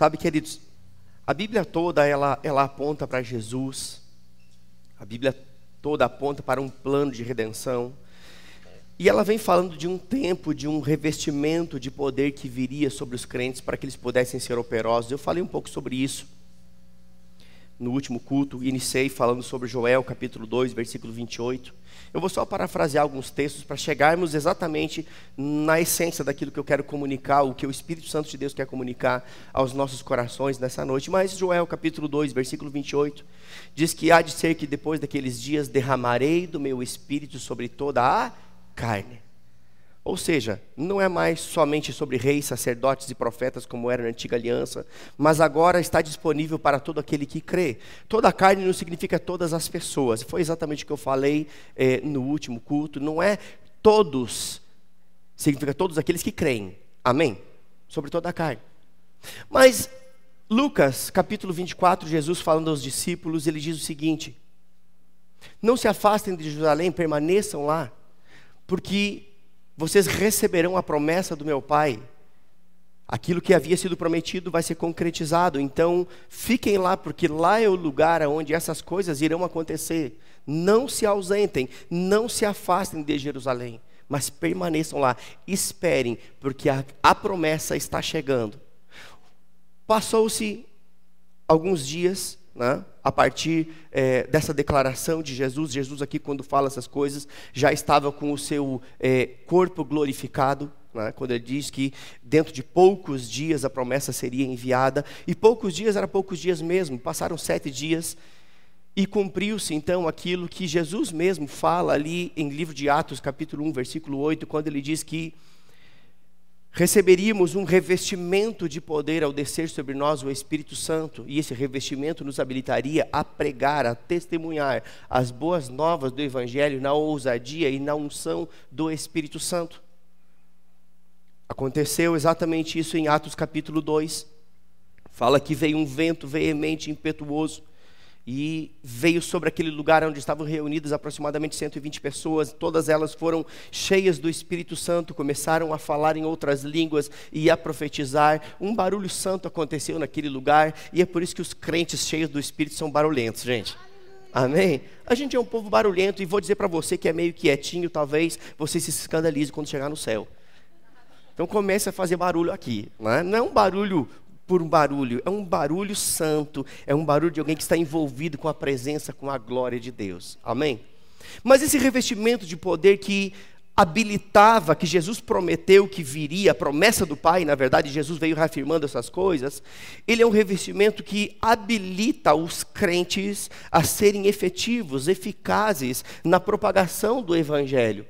Sabe, queridos, a Bíblia toda ela, ela aponta para Jesus. A Bíblia toda aponta para um plano de redenção. E ela vem falando de um tempo, de um revestimento de poder que viria sobre os crentes para que eles pudessem ser operosos. Eu falei um pouco sobre isso no último culto, iniciei falando sobre Joel, capítulo 2, versículo 28. Eu vou só parafrasear alguns textos para chegarmos exatamente na essência daquilo que eu quero comunicar, o que o Espírito Santo de Deus quer comunicar aos nossos corações nessa noite. Mas Joel, capítulo 2, versículo 28, diz que há de ser que depois daqueles dias derramarei do meu espírito sobre toda a carne. Ou seja, não é mais somente sobre reis, sacerdotes e profetas como era na antiga aliança, mas agora está disponível para todo aquele que crê. Toda a carne não significa todas as pessoas. Foi exatamente o que eu falei eh, no último culto. Não é todos, significa todos aqueles que creem. Amém? Sobre toda a carne. Mas Lucas, capítulo 24, Jesus falando aos discípulos, ele diz o seguinte: Não se afastem de Jerusalém, permaneçam lá, porque vocês receberão a promessa do meu Pai. Aquilo que havia sido prometido vai ser concretizado. Então, fiquem lá, porque lá é o lugar onde essas coisas irão acontecer. Não se ausentem, não se afastem de Jerusalém, mas permaneçam lá. Esperem, porque a, a promessa está chegando. Passou-se alguns dias né? a partir é, dessa declaração de Jesus. Jesus, aqui, quando fala essas coisas, já estava com o seu é, corpo glorificado, né? quando ele diz que dentro de poucos dias a promessa seria enviada, e poucos dias era poucos dias mesmo, passaram sete dias. E cumpriu-se então aquilo que Jesus mesmo fala ali em livro de Atos, capítulo 1, versículo 8, quando ele diz que receberíamos um revestimento de poder ao descer sobre nós o Espírito Santo, e esse revestimento nos habilitaria a pregar, a testemunhar as boas novas do Evangelho na ousadia e na unção do Espírito Santo. Aconteceu exatamente isso em Atos capítulo 2. Fala que veio um vento veemente, impetuoso, e veio sobre aquele lugar onde estavam reunidas aproximadamente 120 pessoas, todas elas foram cheias do Espírito Santo, começaram a falar em outras línguas e a profetizar. Um barulho santo aconteceu naquele lugar, e é por isso que os crentes cheios do Espírito são barulhentos, gente. Amém? A gente é um povo barulhento e vou dizer para você que é meio quietinho, talvez você se escandalize quando chegar no céu. Então comece a fazer barulho aqui. Né? Não é um barulho por um barulho, é um barulho santo, é um barulho de alguém que está envolvido com a presença, com a glória de Deus. Amém? Mas esse revestimento de poder que habilitava, que Jesus prometeu que viria, a promessa do Pai, na verdade, Jesus veio reafirmando essas coisas, ele é um revestimento que habilita os crentes a serem efetivos, eficazes na propagação do Evangelho.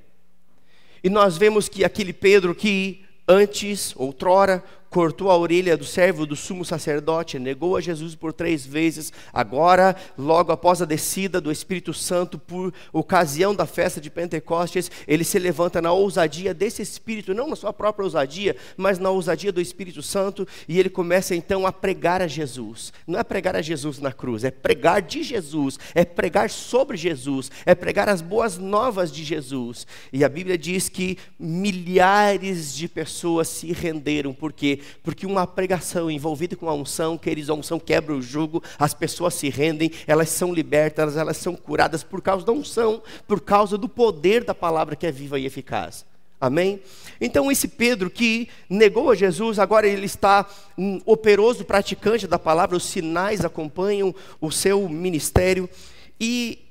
E nós vemos que aquele Pedro que antes, outrora, cortou a orelha do servo do sumo sacerdote, negou a Jesus por três vezes. Agora, logo após a descida do Espírito Santo, por ocasião da festa de Pentecostes, ele se levanta na ousadia desse Espírito, não na sua própria ousadia, mas na ousadia do Espírito Santo, e ele começa então a pregar a Jesus. Não é pregar a Jesus na cruz, é pregar de Jesus, é pregar sobre Jesus, é pregar as boas novas de Jesus. E a Bíblia diz que milhares de pessoas se renderam, porque porque uma pregação envolvida com a unção, queridos, a unção quebra o jugo, as pessoas se rendem, elas são libertas, elas são curadas por causa da unção, por causa do poder da palavra que é viva e eficaz. Amém? Então, esse Pedro que negou a Jesus, agora ele está um operoso praticante da palavra, os sinais acompanham o seu ministério. E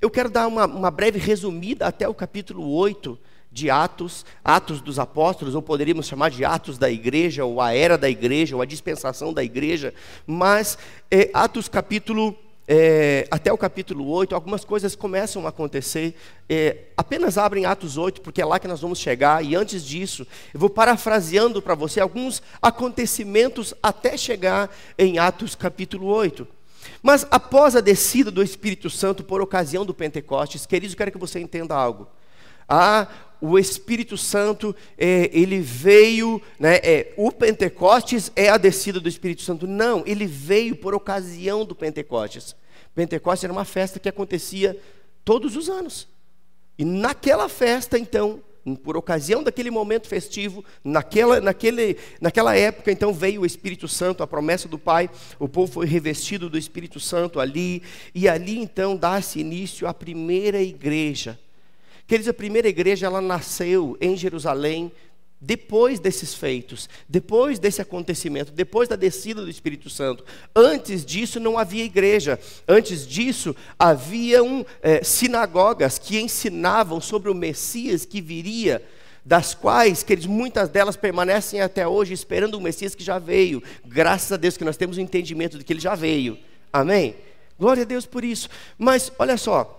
eu quero dar uma, uma breve resumida até o capítulo 8 de Atos, Atos dos Apóstolos, ou poderíamos chamar de Atos da Igreja, ou a Era da Igreja, ou a Dispensação da Igreja, mas é, Atos capítulo, é, até o capítulo 8, algumas coisas começam a acontecer, é, apenas abrem Atos 8, porque é lá que nós vamos chegar, e antes disso, eu vou parafraseando para você alguns acontecimentos até chegar em Atos capítulo 8. Mas após a descida do Espírito Santo por ocasião do Pentecostes, queridos, eu quero que você entenda algo. Há ah, o Espírito Santo, é, ele veio, né, é, o Pentecostes é a descida do Espírito Santo. Não, ele veio por ocasião do Pentecostes. Pentecostes era uma festa que acontecia todos os anos. E naquela festa, então, por ocasião daquele momento festivo, naquela, naquele, naquela época, então veio o Espírito Santo, a promessa do Pai, o povo foi revestido do Espírito Santo ali, e ali então dá-se início à primeira igreja, Queridos, a primeira igreja ela nasceu em Jerusalém depois desses feitos, depois desse acontecimento, depois da descida do Espírito Santo. Antes disso não havia igreja, antes disso haviam é, eh, sinagogas que ensinavam sobre o Messias que viria. Das quais, queridos, muitas delas permanecem até hoje esperando o Messias que já veio. Graças a Deus que nós temos o entendimento de que ele já veio. Amém? Glória a Deus por isso. Mas olha só,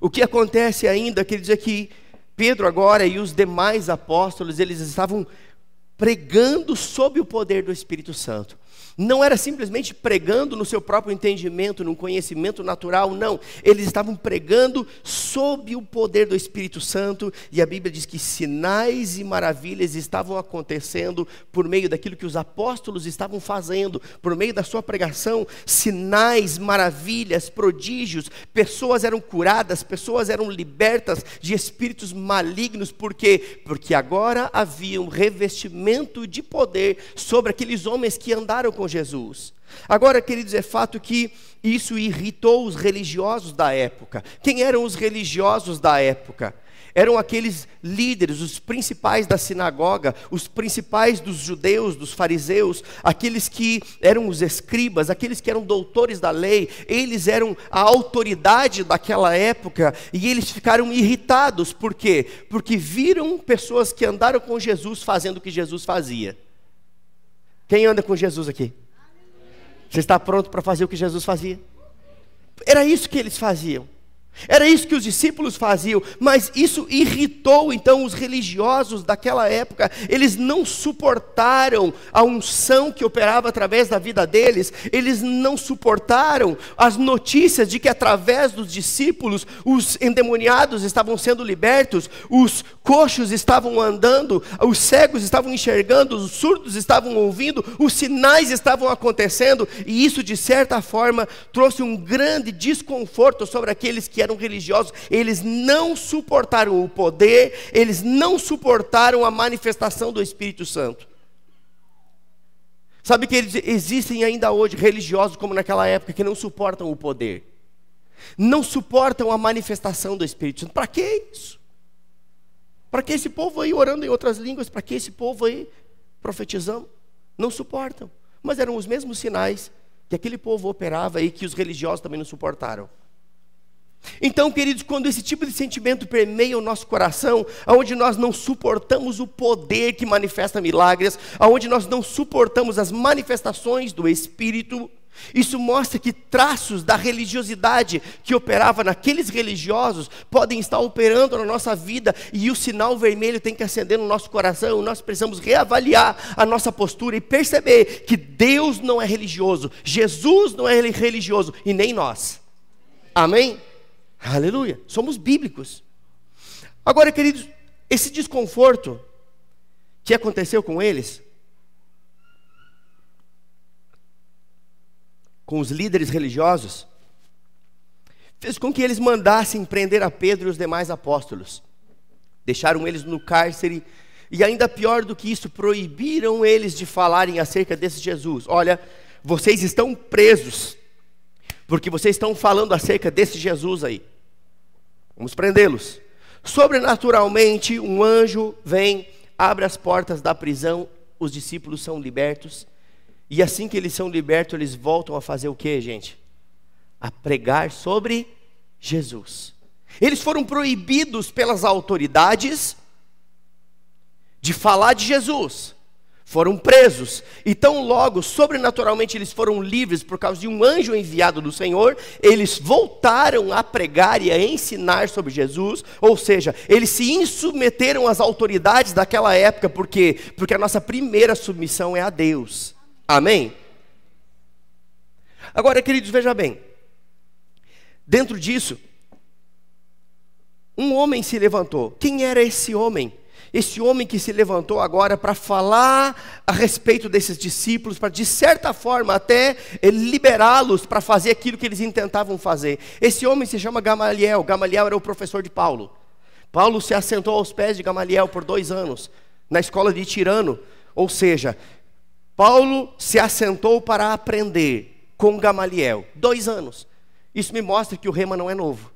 o que acontece ainda, é que Pedro agora e os demais apóstolos, eles estavam pregando sob o poder do Espírito Santo não era simplesmente pregando no seu próprio entendimento, num conhecimento natural, não. Eles estavam pregando sob o poder do Espírito Santo, e a Bíblia diz que sinais e maravilhas estavam acontecendo por meio daquilo que os apóstolos estavam fazendo, por meio da sua pregação, sinais, maravilhas, prodígios, pessoas eram curadas, pessoas eram libertas de espíritos malignos, por quê? Porque agora havia um revestimento de poder sobre aqueles homens que andaram com Jesus. Agora, queridos, é fato que isso irritou os religiosos da época. Quem eram os religiosos da época? Eram aqueles líderes, os principais da sinagoga, os principais dos judeus, dos fariseus, aqueles que eram os escribas, aqueles que eram doutores da lei, eles eram a autoridade daquela época e eles ficaram irritados, por quê? Porque viram pessoas que andaram com Jesus fazendo o que Jesus fazia. Quem anda com Jesus aqui? Você está pronto para fazer o que Jesus fazia? Era isso que eles faziam. Era isso que os discípulos faziam, mas isso irritou então os religiosos daquela época. Eles não suportaram a unção que operava através da vida deles, eles não suportaram as notícias de que através dos discípulos os endemoniados estavam sendo libertos, os coxos estavam andando, os cegos estavam enxergando, os surdos estavam ouvindo, os sinais estavam acontecendo, e isso de certa forma trouxe um grande desconforto sobre aqueles que eram religiosos, eles não suportaram o poder, eles não suportaram a manifestação do Espírito Santo. Sabe que eles existem ainda hoje religiosos como naquela época que não suportam o poder. Não suportam a manifestação do Espírito Santo. Para que isso? Para que esse povo aí orando em outras línguas, para que esse povo aí profetizando? Não suportam. Mas eram os mesmos sinais que aquele povo operava e que os religiosos também não suportaram. Então, queridos, quando esse tipo de sentimento permeia o nosso coração, aonde nós não suportamos o poder que manifesta milagres, aonde nós não suportamos as manifestações do Espírito, isso mostra que traços da religiosidade que operava naqueles religiosos podem estar operando na nossa vida e o sinal vermelho tem que acender no nosso coração. Nós precisamos reavaliar a nossa postura e perceber que Deus não é religioso, Jesus não é religioso e nem nós. Amém? Aleluia. Somos bíblicos. Agora, queridos, esse desconforto que aconteceu com eles, com os líderes religiosos, fez com que eles mandassem prender a Pedro e os demais apóstolos. Deixaram eles no cárcere e, ainda pior do que isso, proibiram eles de falarem acerca desse Jesus. Olha, vocês estão presos, porque vocês estão falando acerca desse Jesus aí. Vamos prendê-los. Sobrenaturalmente, um anjo vem, abre as portas da prisão, os discípulos são libertos. E assim que eles são libertos, eles voltam a fazer o que, gente? A pregar sobre Jesus. Eles foram proibidos pelas autoridades de falar de Jesus foram presos. E tão logo, sobrenaturalmente, eles foram livres por causa de um anjo enviado do Senhor, eles voltaram a pregar e a ensinar sobre Jesus, ou seja, eles se insubmeteram às autoridades daquela época, por quê? Porque a nossa primeira submissão é a Deus. Amém? Agora, queridos, veja bem. Dentro disso, um homem se levantou. Quem era esse homem? esse homem que se levantou agora para falar a respeito desses discípulos, para de certa forma até liberá-los para fazer aquilo que eles intentavam fazer. Esse homem se chama Gamaliel. Gamaliel era o professor de Paulo. Paulo se assentou aos pés de Gamaliel por dois anos, na escola de Tirano. Ou seja, Paulo se assentou para aprender com Gamaliel, dois anos. Isso me mostra que o rema não é novo.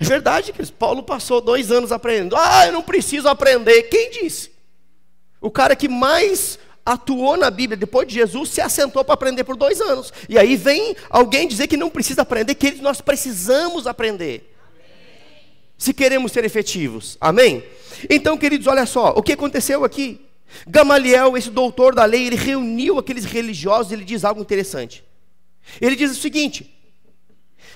É verdade, queridos. Paulo passou dois anos aprendendo. Ah, eu não preciso aprender. Quem disse? O cara que mais atuou na Bíblia depois de Jesus se assentou para aprender por dois anos. E aí vem alguém dizer que não precisa aprender, Que nós precisamos aprender. Amém. Se queremos ser efetivos. Amém? Então, queridos, olha só, o que aconteceu aqui? Gamaliel, esse doutor da lei, ele reuniu aqueles religiosos e ele diz algo interessante. Ele diz o seguinte: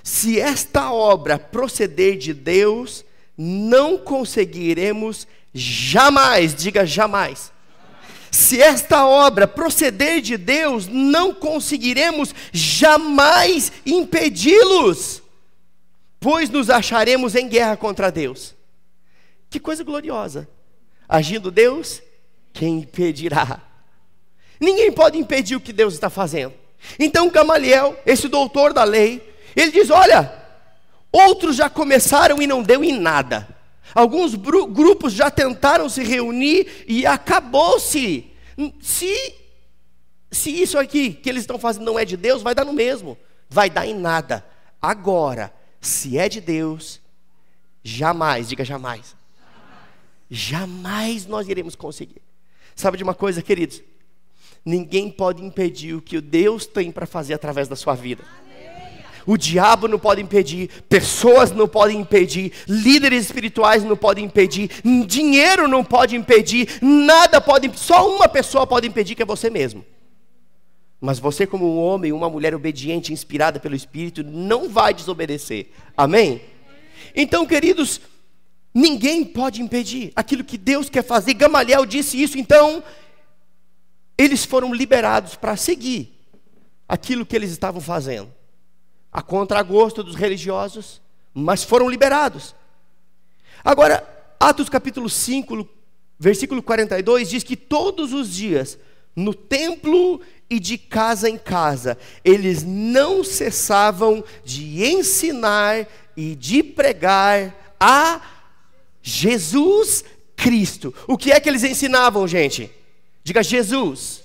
se esta obra proceder de Deus, não conseguiremos jamais, diga jamais. Se esta obra proceder de Deus, não conseguiremos jamais impedi-los, pois nos acharemos em guerra contra Deus. Que coisa gloriosa! Agindo Deus, quem impedirá? Ninguém pode impedir o que Deus está fazendo. Então Gamaliel, esse doutor da lei, ele diz: Olha, outros já começaram e não deu em nada. Alguns grupos já tentaram se reunir e acabou-se. Se, se isso aqui que eles estão fazendo não é de Deus, vai dar no mesmo. Vai dar em nada. Agora, se é de Deus, jamais, diga jamais. Jamais, jamais nós iremos conseguir. Sabe de uma coisa, queridos? Ninguém pode impedir o que Deus tem para fazer através da sua vida. O diabo não pode impedir, pessoas não podem impedir, líderes espirituais não podem impedir, dinheiro não pode impedir, nada pode, só uma pessoa pode impedir que é você mesmo. Mas você como um homem, uma mulher obediente, inspirada pelo espírito, não vai desobedecer. Amém? Então, queridos, ninguém pode impedir aquilo que Deus quer fazer. Gamaliel disse isso, então eles foram liberados para seguir aquilo que eles estavam fazendo a contragosto dos religiosos, mas foram liberados. Agora, Atos capítulo 5, versículo 42 diz que todos os dias, no templo e de casa em casa, eles não cessavam de ensinar e de pregar a Jesus Cristo. O que é que eles ensinavam, gente? Diga Jesus. Jesus.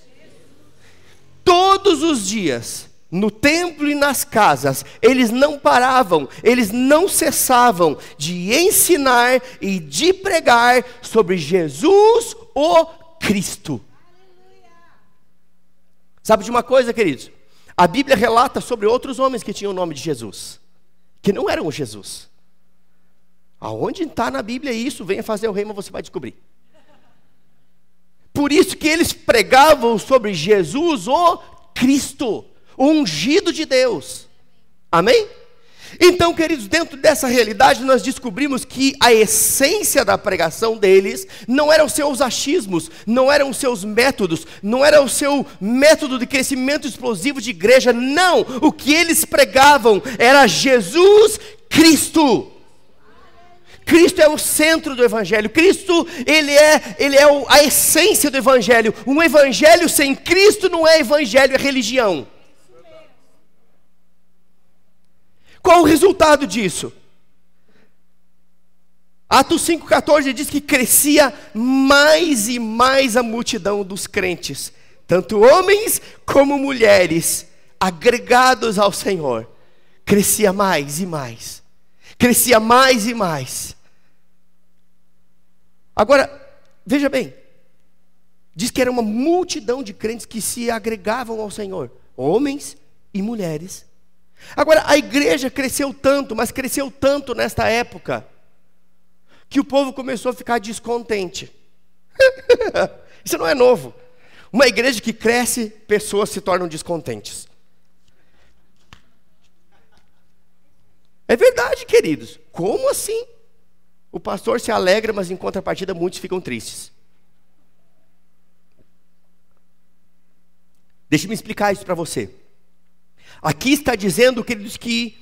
Todos os dias, no templo e nas casas, eles não paravam, eles não cessavam de ensinar e de pregar sobre Jesus, o Cristo. Sabe de uma coisa, queridos? A Bíblia relata sobre outros homens que tinham o nome de Jesus, que não eram o Jesus. Aonde está na Bíblia isso? Venha fazer o reino, você vai descobrir. Por isso que eles pregavam sobre Jesus, o Cristo o ungido de Deus. Amém? Então, queridos, dentro dessa realidade, nós descobrimos que a essência da pregação deles não eram seus achismos, não eram seus métodos, não era o seu método de crescimento explosivo de igreja, não. O que eles pregavam era Jesus Cristo. Cristo é o centro do evangelho. Cristo, ele é, ele é a essência do evangelho. Um evangelho sem Cristo não é evangelho, é religião. Qual o resultado disso? Atos 5,14 diz que crescia mais e mais a multidão dos crentes, tanto homens como mulheres, agregados ao Senhor. Crescia mais e mais, crescia mais e mais. Agora, veja bem, diz que era uma multidão de crentes que se agregavam ao Senhor, homens e mulheres Agora, a igreja cresceu tanto, mas cresceu tanto nesta época, que o povo começou a ficar descontente. Isso não é novo. Uma igreja que cresce, pessoas se tornam descontentes. É verdade, queridos. Como assim? O pastor se alegra, mas em contrapartida muitos ficam tristes. Deixe-me explicar isso para você. Aqui está dizendo, queridos, que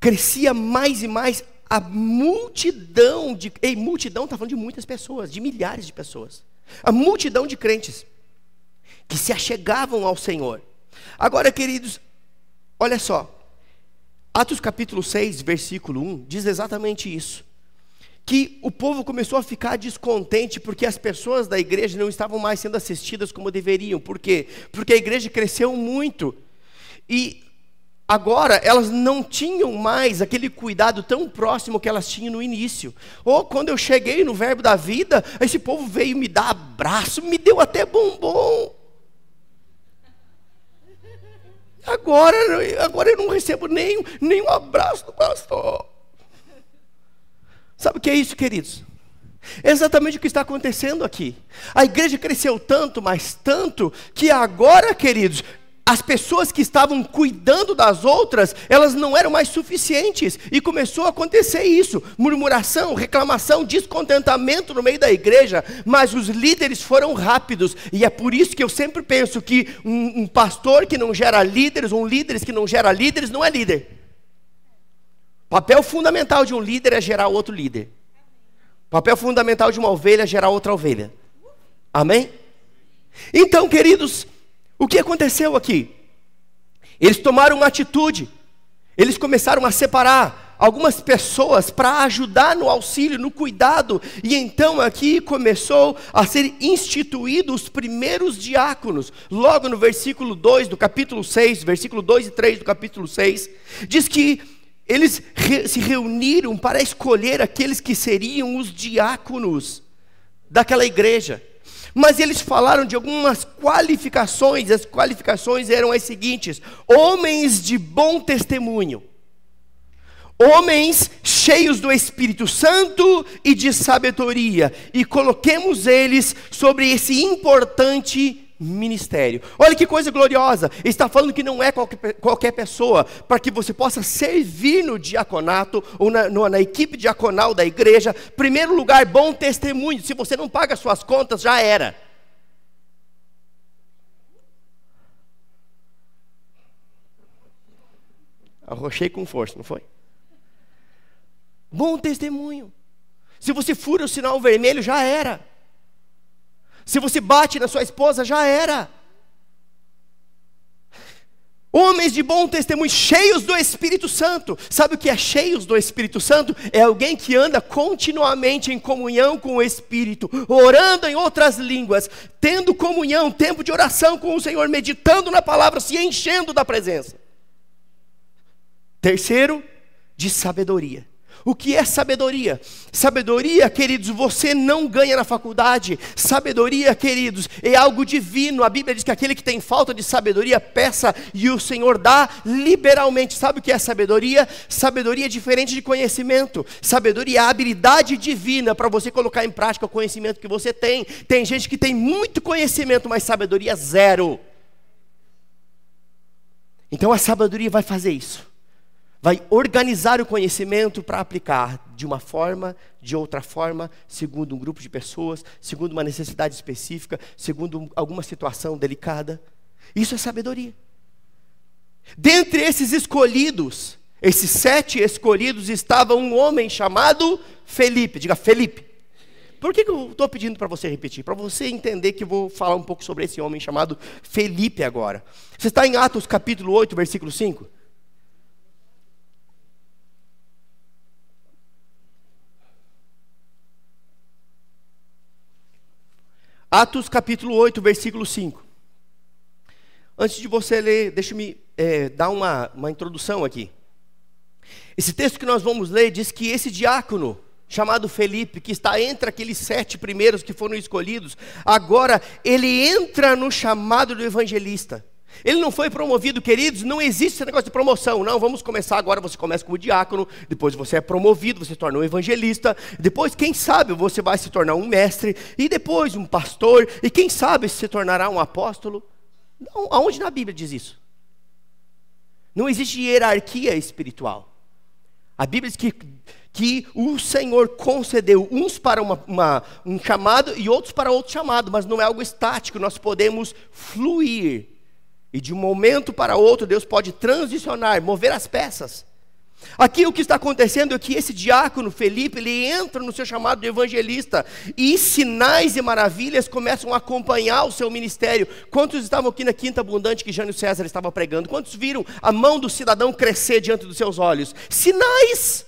crescia mais e mais a multidão de. Ei, multidão está falando de muitas pessoas, de milhares de pessoas. A multidão de crentes que se achegavam ao Senhor. Agora, queridos, olha só. Atos capítulo 6, versículo 1 diz exatamente isso. Que o povo começou a ficar descontente porque as pessoas da igreja não estavam mais sendo assistidas como deveriam. Por quê? Porque a igreja cresceu muito. E agora elas não tinham mais aquele cuidado tão próximo que elas tinham no início. Ou quando eu cheguei no verbo da vida, esse povo veio me dar abraço, me deu até bombom. Agora, agora eu não recebo nem, nenhum abraço do pastor. Sabe o que é isso, queridos? É exatamente o que está acontecendo aqui. A igreja cresceu tanto, mas tanto, que agora, queridos, as pessoas que estavam cuidando das outras, elas não eram mais suficientes. E começou a acontecer isso: murmuração, reclamação, descontentamento no meio da igreja. Mas os líderes foram rápidos. E é por isso que eu sempre penso que um, um pastor que não gera líderes, um líder que não gera líderes, não é líder. O papel fundamental de um líder é gerar outro líder. O papel fundamental de uma ovelha é gerar outra ovelha. Amém? Então, queridos, o que aconteceu aqui? Eles tomaram uma atitude, eles começaram a separar algumas pessoas para ajudar no auxílio, no cuidado, e então aqui começou a ser instituídos os primeiros diáconos. Logo no versículo 2 do capítulo 6, versículo 2 e 3 do capítulo 6, diz que eles se reuniram para escolher aqueles que seriam os diáconos daquela igreja. Mas eles falaram de algumas qualificações, as qualificações eram as seguintes: homens de bom testemunho, homens cheios do Espírito Santo e de sabedoria, e coloquemos eles sobre esse importante ministério. Olha que coisa gloriosa! Está falando que não é qualquer, qualquer pessoa, para que você possa servir no diaconato ou na, no, na equipe diaconal da igreja. Primeiro lugar, bom testemunho. Se você não paga suas contas, já era. Arrochei com força, não foi? Bom testemunho. Se você fura o sinal vermelho, já era. Se você bate na sua esposa, já era. Homens de bom testemunho, cheios do Espírito Santo. Sabe o que é cheios do Espírito Santo? É alguém que anda continuamente em comunhão com o Espírito, orando em outras línguas, tendo comunhão, tempo de oração com o Senhor, meditando na palavra, se enchendo da presença. Terceiro, de sabedoria. O que é sabedoria? Sabedoria, queridos, você não ganha na faculdade. Sabedoria, queridos, é algo divino. A Bíblia diz que aquele que tem falta de sabedoria, peça e o Senhor dá liberalmente. Sabe o que é sabedoria? Sabedoria é diferente de conhecimento. Sabedoria é a habilidade divina para você colocar em prática o conhecimento que você tem. Tem gente que tem muito conhecimento, mas sabedoria zero. Então a sabedoria vai fazer isso vai organizar o conhecimento para aplicar de uma forma, de outra forma, segundo um grupo de pessoas, segundo uma necessidade específica, segundo alguma situação delicada. Isso é sabedoria. Dentre esses escolhidos, esses sete escolhidos, estava um homem chamado Felipe. Diga Felipe. Por que, que eu estou pedindo para você repetir? Para você entender que eu vou falar um pouco sobre esse homem chamado Felipe agora. Você está em Atos capítulo 8, versículo 5? Atos capítulo 8, versículo 5. Antes de você ler, deixe me é, dar uma, uma introdução aqui. Esse texto que nós vamos ler diz que esse diácono, chamado Felipe, que está entre aqueles sete primeiros que foram escolhidos, agora ele entra no chamado do evangelista. Ele não foi promovido, queridos, não existe esse negócio de promoção. Não, vamos começar agora. Você começa como diácono, depois você é promovido, você se torna um evangelista, depois, quem sabe, você vai se tornar um mestre, e depois um pastor, e quem sabe se tornará um apóstolo. Não, aonde na Bíblia diz isso? Não existe hierarquia espiritual. A Bíblia diz que, que o Senhor concedeu uns para uma, uma, um chamado e outros para outro chamado, mas não é algo estático, nós podemos fluir e de um momento para outro, Deus pode transicionar, mover as peças. Aqui o que está acontecendo é que esse diácono Felipe, ele entra no seu chamado de evangelista e sinais e maravilhas começam a acompanhar o seu ministério. Quantos estavam aqui na Quinta Abundante que Jânio César estava pregando? Quantos viram a mão do cidadão crescer diante dos seus olhos? Sinais!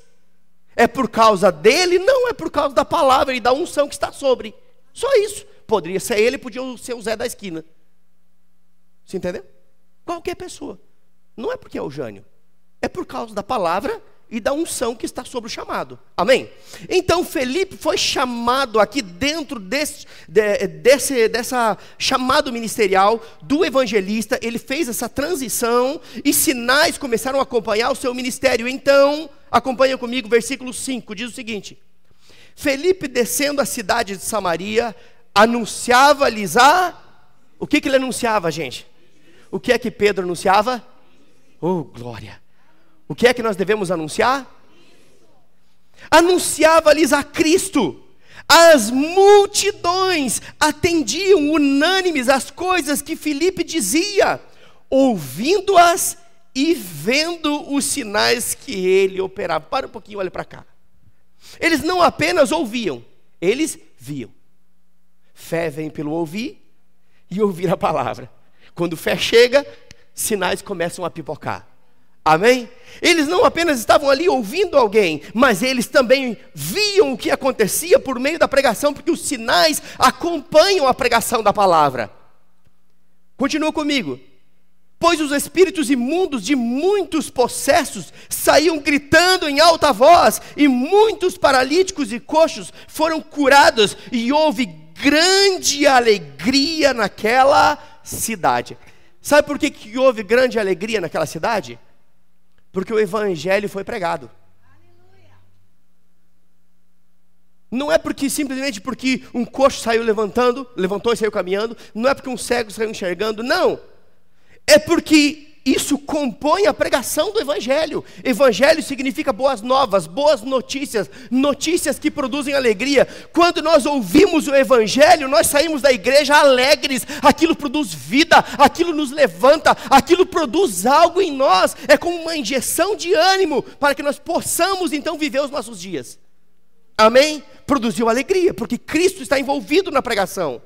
É por causa dele, não é por causa da palavra e da unção que está sobre. Só isso. Poderia ser ele, podia ser o Zé da esquina. Você entendeu? Qualquer pessoa. Não é porque é o Jânio. É por causa da palavra e da unção que está sobre o chamado. Amém? Então Felipe foi chamado aqui dentro desse, de, desse dessa chamado ministerial do evangelista. Ele fez essa transição e sinais começaram a acompanhar o seu ministério. Então, acompanha comigo, versículo 5, diz o seguinte: Felipe descendo a cidade de Samaria, anunciava-lhes a. O que, que ele anunciava, gente? o que é que Pedro anunciava? Oh, glória! O que é que nós devemos anunciar? Anunciava-lhes a Cristo. As multidões atendiam unânimes as coisas que Filipe dizia, ouvindo-as e vendo os sinais que ele operava. Para um pouquinho, olha para cá. Eles não apenas ouviam, eles viam. Fé vem pelo ouvir e ouvir a palavra. Quando fé chega, sinais começam a pipocar. Amém? Eles não apenas estavam ali ouvindo alguém, mas eles também viam o que acontecia por meio da pregação, porque os sinais acompanham a pregação da palavra. Continua comigo. Pois os espíritos imundos de muitos possessos saíam gritando em alta voz, e muitos paralíticos e coxos foram curados, e houve grande alegria naquela cidade. Sabe por que, que houve grande alegria naquela cidade? Porque o evangelho foi pregado. Não é porque simplesmente porque um coxo saiu levantando, levantou e saiu caminhando, não é porque um cego saiu enxergando, não. É porque isso compõe a pregação do Evangelho. Evangelho significa boas novas, boas notícias, notícias que produzem alegria. Quando nós ouvimos o Evangelho, nós saímos da igreja alegres. Aquilo produz vida, aquilo nos levanta, aquilo produz algo em nós. É como uma injeção de ânimo para que nós possamos então viver os nossos dias. Amém? Produziu alegria, porque Cristo está envolvido na pregação.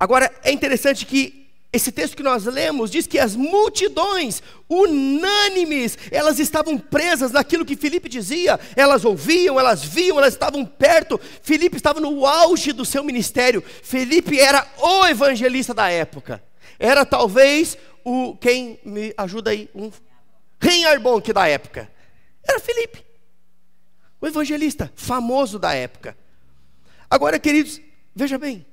Agora, é interessante que esse texto que nós lemos diz que as multidões unânimes, elas estavam presas naquilo que Filipe dizia, elas ouviam, elas viam, elas estavam perto. Filipe estava no auge do seu ministério. Filipe era o evangelista da época. Era talvez o quem me ajuda aí, um que da época. Era Filipe. O evangelista famoso da época. Agora, queridos, veja bem,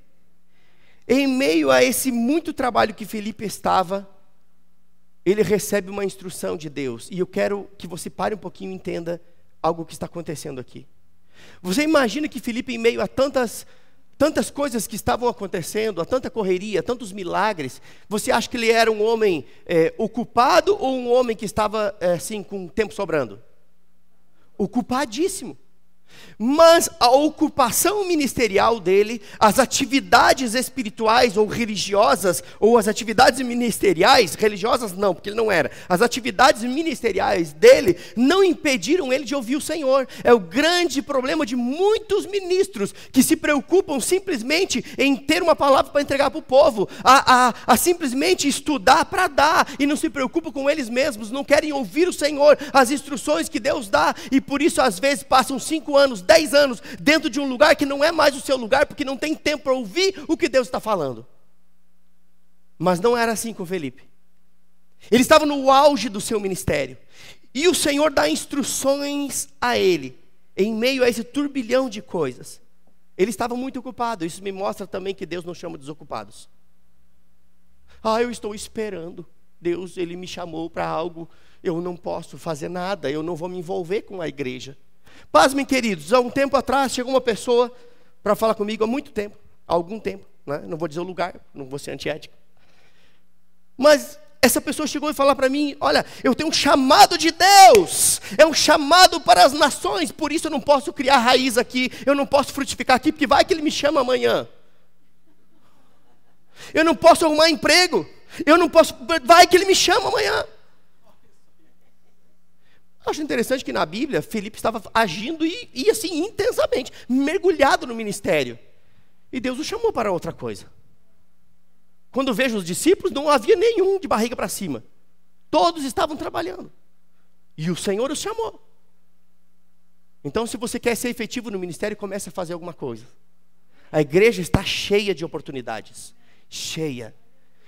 em meio a esse muito trabalho que Felipe estava, ele recebe uma instrução de Deus. E eu quero que você pare um pouquinho e entenda algo que está acontecendo aqui. Você imagina que Felipe, em meio a tantas, tantas coisas que estavam acontecendo, a tanta correria, tantos milagres, você acha que ele era um homem é, ocupado ou um homem que estava é, assim com tempo sobrando? Ocupadíssimo. Mas a ocupação ministerial dele, as atividades espirituais ou religiosas, ou as atividades ministeriais, religiosas não, porque ele não era, as atividades ministeriais dele não impediram ele de ouvir o Senhor. É o grande problema de muitos ministros que se preocupam simplesmente em ter uma palavra para entregar para o povo, a, a, a simplesmente estudar para dar, e não se preocupam com eles mesmos, não querem ouvir o Senhor, as instruções que Deus dá, e por isso às vezes passam cinco anos anos, dez anos, dentro de um lugar que não é mais o seu lugar, porque não tem tempo para ouvir o que Deus está falando. Mas não era assim com Felipe. Ele estava no auge do seu ministério. E o Senhor dá instruções a ele, em meio a esse turbilhão de coisas. Ele estava muito ocupado. Isso me mostra também que Deus não chama desocupados. Ah, eu estou esperando. Deus, ele me chamou para algo. Eu não posso fazer nada. Eu não vou me envolver com a igreja. Pasmem, queridos, há um tempo atrás chegou uma pessoa para falar comigo há muito tempo, há algum tempo, né? não vou dizer o lugar, não vou ser antiético. Mas essa pessoa chegou e falou para mim: Olha, eu tenho um chamado de Deus, é um chamado para as nações, por isso eu não posso criar raiz aqui, eu não posso frutificar aqui, porque vai que ele me chama amanhã. Eu não posso arrumar emprego, eu não posso, vai que ele me chama amanhã. Acho interessante que na Bíblia, Felipe estava agindo e, e assim, intensamente, mergulhado no ministério. E Deus o chamou para outra coisa. Quando vejo os discípulos, não havia nenhum de barriga para cima. Todos estavam trabalhando. E o Senhor os chamou. Então, se você quer ser efetivo no ministério, comece a fazer alguma coisa. A igreja está cheia de oportunidades. Cheia.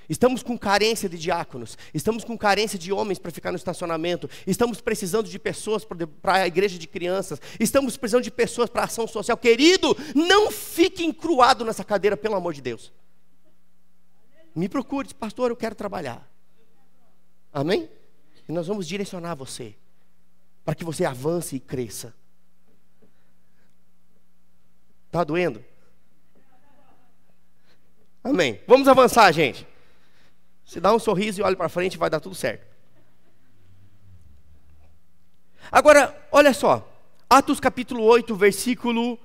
Estamos com carência de diáconos, estamos com carência de homens para ficar no estacionamento, estamos precisando de pessoas para a igreja de crianças, estamos precisando de pessoas para ação social. Querido, não fique encruado nessa cadeira, pelo amor de Deus. Me procure, pastor, eu quero trabalhar. Amém? E nós vamos direcionar você para que você avance e cresça. Está doendo? Amém. Vamos avançar, gente. Se dá um sorriso e olha para frente, vai dar tudo certo. Agora, olha só. Atos capítulo 8, versículo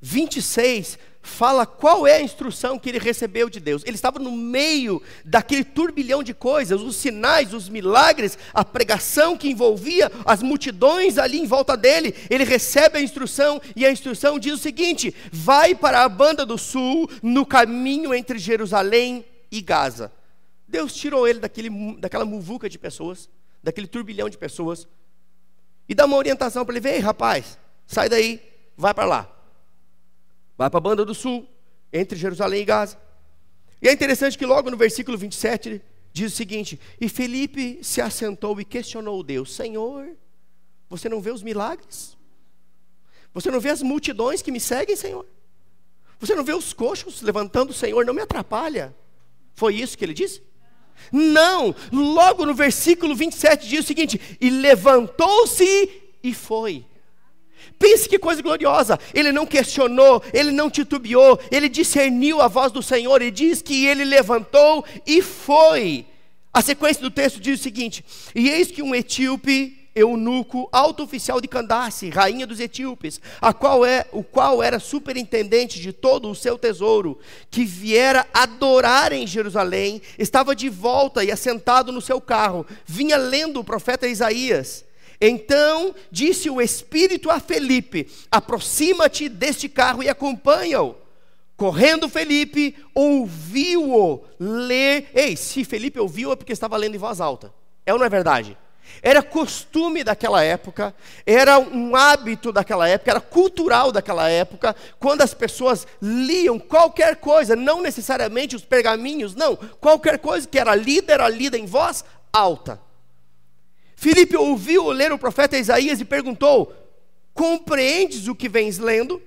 26 fala qual é a instrução que ele recebeu de Deus. Ele estava no meio daquele turbilhão de coisas, os sinais, os milagres, a pregação que envolvia as multidões ali em volta dele. Ele recebe a instrução e a instrução diz o seguinte: vai para a banda do sul, no caminho entre Jerusalém e Gaza. Deus tirou ele daquele, daquela muvuca de pessoas, daquele turbilhão de pessoas, e dá uma orientação para ele: vem, rapaz, sai daí, vai para lá. Vai para a banda do sul, entre Jerusalém e Gaza. E é interessante que logo no versículo 27 diz o seguinte: E Felipe se assentou e questionou Deus: Senhor, você não vê os milagres? Você não vê as multidões que me seguem, Senhor? Você não vê os coxos levantando Senhor? Não me atrapalha. Foi isso que ele disse? Não, logo no versículo 27 diz o seguinte: e levantou-se e foi. Pense que coisa gloriosa! Ele não questionou, ele não titubeou, ele discerniu a voz do Senhor e diz que ele levantou e foi. A sequência do texto diz o seguinte: E eis que um etíope eunuco, alto oficial de Candace, rainha dos etíopes, a qual é, o qual era superintendente de todo o seu tesouro, que viera adorar em Jerusalém, estava de volta e assentado no seu carro, vinha lendo o profeta Isaías. Então disse o Espírito a Felipe: aproxima-te deste carro e acompanha-o. Correndo Felipe, ouviu-o ler. Ei, se Felipe ouviu é porque estava lendo em voz alta. É ou não é verdade? Era costume daquela época, era um hábito daquela época, era cultural daquela época, quando as pessoas liam qualquer coisa, não necessariamente os pergaminhos, não, qualquer coisa que era lida, era lida em voz alta. Filipe ouviu ler o profeta Isaías e perguntou: Compreendes o que vens lendo?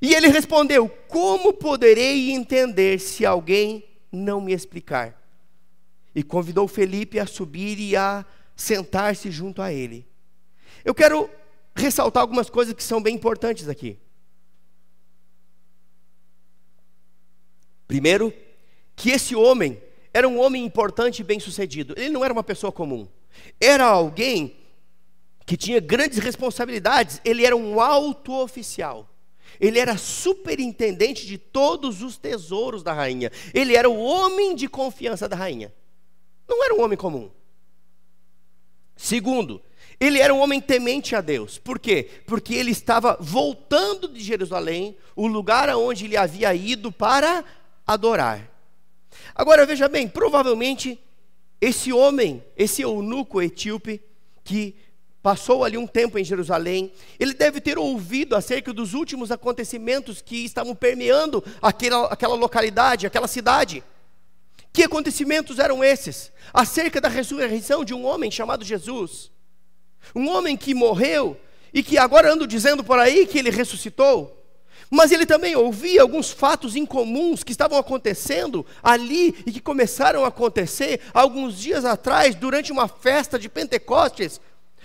E ele respondeu: Como poderei entender se alguém não me explicar? e convidou Felipe a subir e a sentar-se junto a ele. Eu quero ressaltar algumas coisas que são bem importantes aqui. Primeiro, que esse homem era um homem importante e bem-sucedido. Ele não era uma pessoa comum. Era alguém que tinha grandes responsabilidades. Ele era um alto oficial. Ele era superintendente de todos os tesouros da rainha. Ele era o homem de confiança da rainha. Não era um homem comum. Segundo, ele era um homem temente a Deus. Por quê? Porque ele estava voltando de Jerusalém, o lugar aonde ele havia ido para adorar. Agora veja bem, provavelmente esse homem, esse eunuco etíope que passou ali um tempo em Jerusalém, ele deve ter ouvido acerca dos últimos acontecimentos que estavam permeando aquela, aquela localidade, aquela cidade. Que acontecimentos eram esses? Acerca da ressurreição de um homem chamado Jesus. Um homem que morreu e que agora ando dizendo por aí que ele ressuscitou. Mas ele também ouvia alguns fatos incomuns que estavam acontecendo ali e que começaram a acontecer alguns dias atrás, durante uma festa de Pentecostes,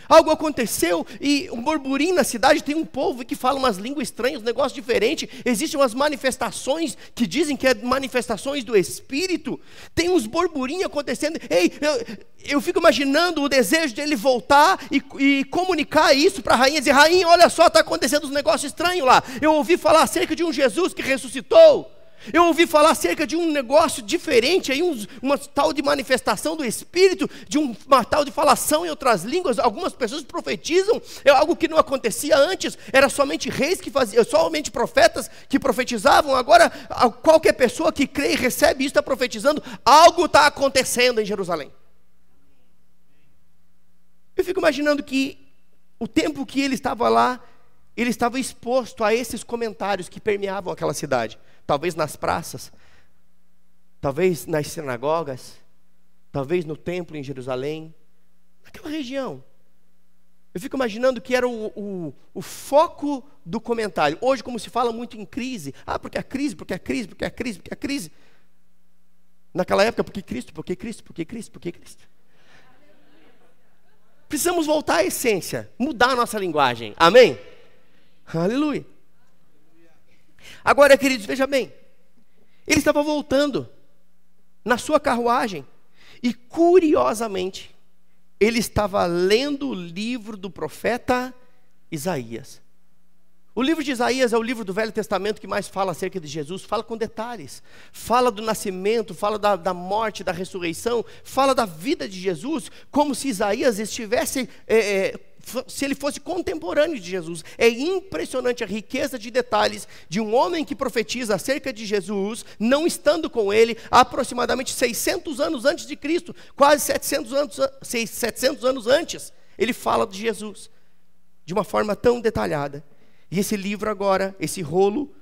Algo aconteceu e um burburinho na cidade, tem um povo que fala umas línguas estranhas, um negócio diferente. Existem umas manifestações que dizem que é manifestações do Espírito. Tem uns burburinhos acontecendo. Ei, eu, eu, fico imaginando o desejo dele voltar e, e comunicar isso para a rainha. Dizer, rainha, olha só, está acontecendo uns negócios estranhos lá. Eu ouvi falar acerca de um Jesus que ressuscitou. Eu ouvi falar acerca de um negócio diferente, aí um, uma tal de manifestação do Espírito, de um, uma tal de falação em outras línguas. Algumas pessoas profetizam, é algo que não acontecia antes, era somente reis que faziam, somente profetas que profetizavam. Agora, qualquer pessoa que crê e recebe isso está profetizando, algo está acontecendo em Jerusalém. Eu fico imaginando que o tempo que ele estava lá, ele estava exposto a esses comentários que permeavam aquela cidade talvez nas praças, talvez nas sinagogas, talvez no templo em Jerusalém, naquela região. Eu fico imaginando que era o, o, o, foco do comentário. Hoje, como se fala muito em crise, ah, porque a é crise, porque a é crise, porque a é crise, porque a crise. Naquela época, porque Cristo, porque Cristo, porque Cristo, porque Cristo. Precisamos voltar à essência, mudar a nossa linguagem. Amém? Aleluia. Agora, queridos, veja bem. Ele estava voltando na sua carruagem e, curiosamente, ele estava lendo o livro do profeta Isaías. O livro de Isaías é o livro do Velho Testamento que mais fala acerca de Jesus, fala com detalhes, fala do nascimento, fala da, da morte, da ressurreição, fala da vida de Jesus, como se Isaías estivesse é, é, se ele fosse contemporâneo de Jesus. É impressionante a riqueza de detalhes de um homem que profetiza acerca de Jesus, não estando com ele, aproximadamente 600 anos antes de Cristo, quase 700 anos, 700 anos antes, ele fala de Jesus, de uma forma tão detalhada. E esse livro agora, esse rolo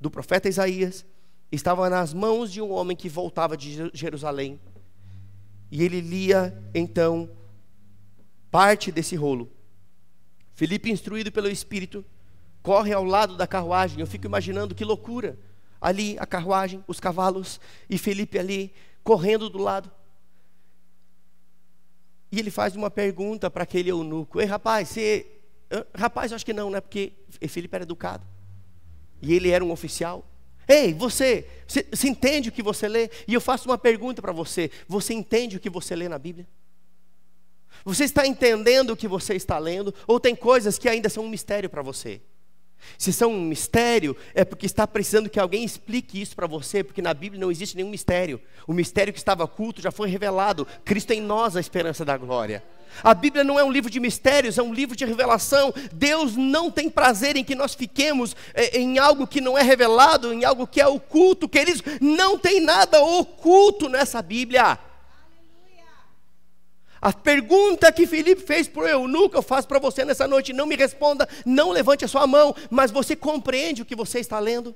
do profeta Isaías, estava nas mãos de um homem que voltava de Jerusalém. E ele lia, então, parte desse rolo Felipe, instruído pelo Espírito, corre ao lado da carruagem. Eu fico imaginando que loucura. Ali a carruagem, os cavalos e Felipe ali correndo do lado. E ele faz uma pergunta para aquele eunuco: Ei, rapaz, você. Rapaz, acho que não, né? Porque Felipe era educado. E ele era um oficial. Ei, você, você, você entende o que você lê? E eu faço uma pergunta para você: Você entende o que você lê na Bíblia? Você está entendendo o que você está lendo ou tem coisas que ainda são um mistério para você? Se são um mistério, é porque está precisando que alguém explique isso para você, porque na Bíblia não existe nenhum mistério. O mistério que estava oculto já foi revelado. Cristo é em nós a esperança da glória. A Bíblia não é um livro de mistérios, é um livro de revelação. Deus não tem prazer em que nós fiquemos é, em algo que não é revelado, em algo que é oculto. Queridos, não tem nada oculto nessa Bíblia. A pergunta que Felipe fez para o eunuco, eu faço para você nessa noite. Não me responda, não levante a sua mão, mas você compreende o que você está lendo?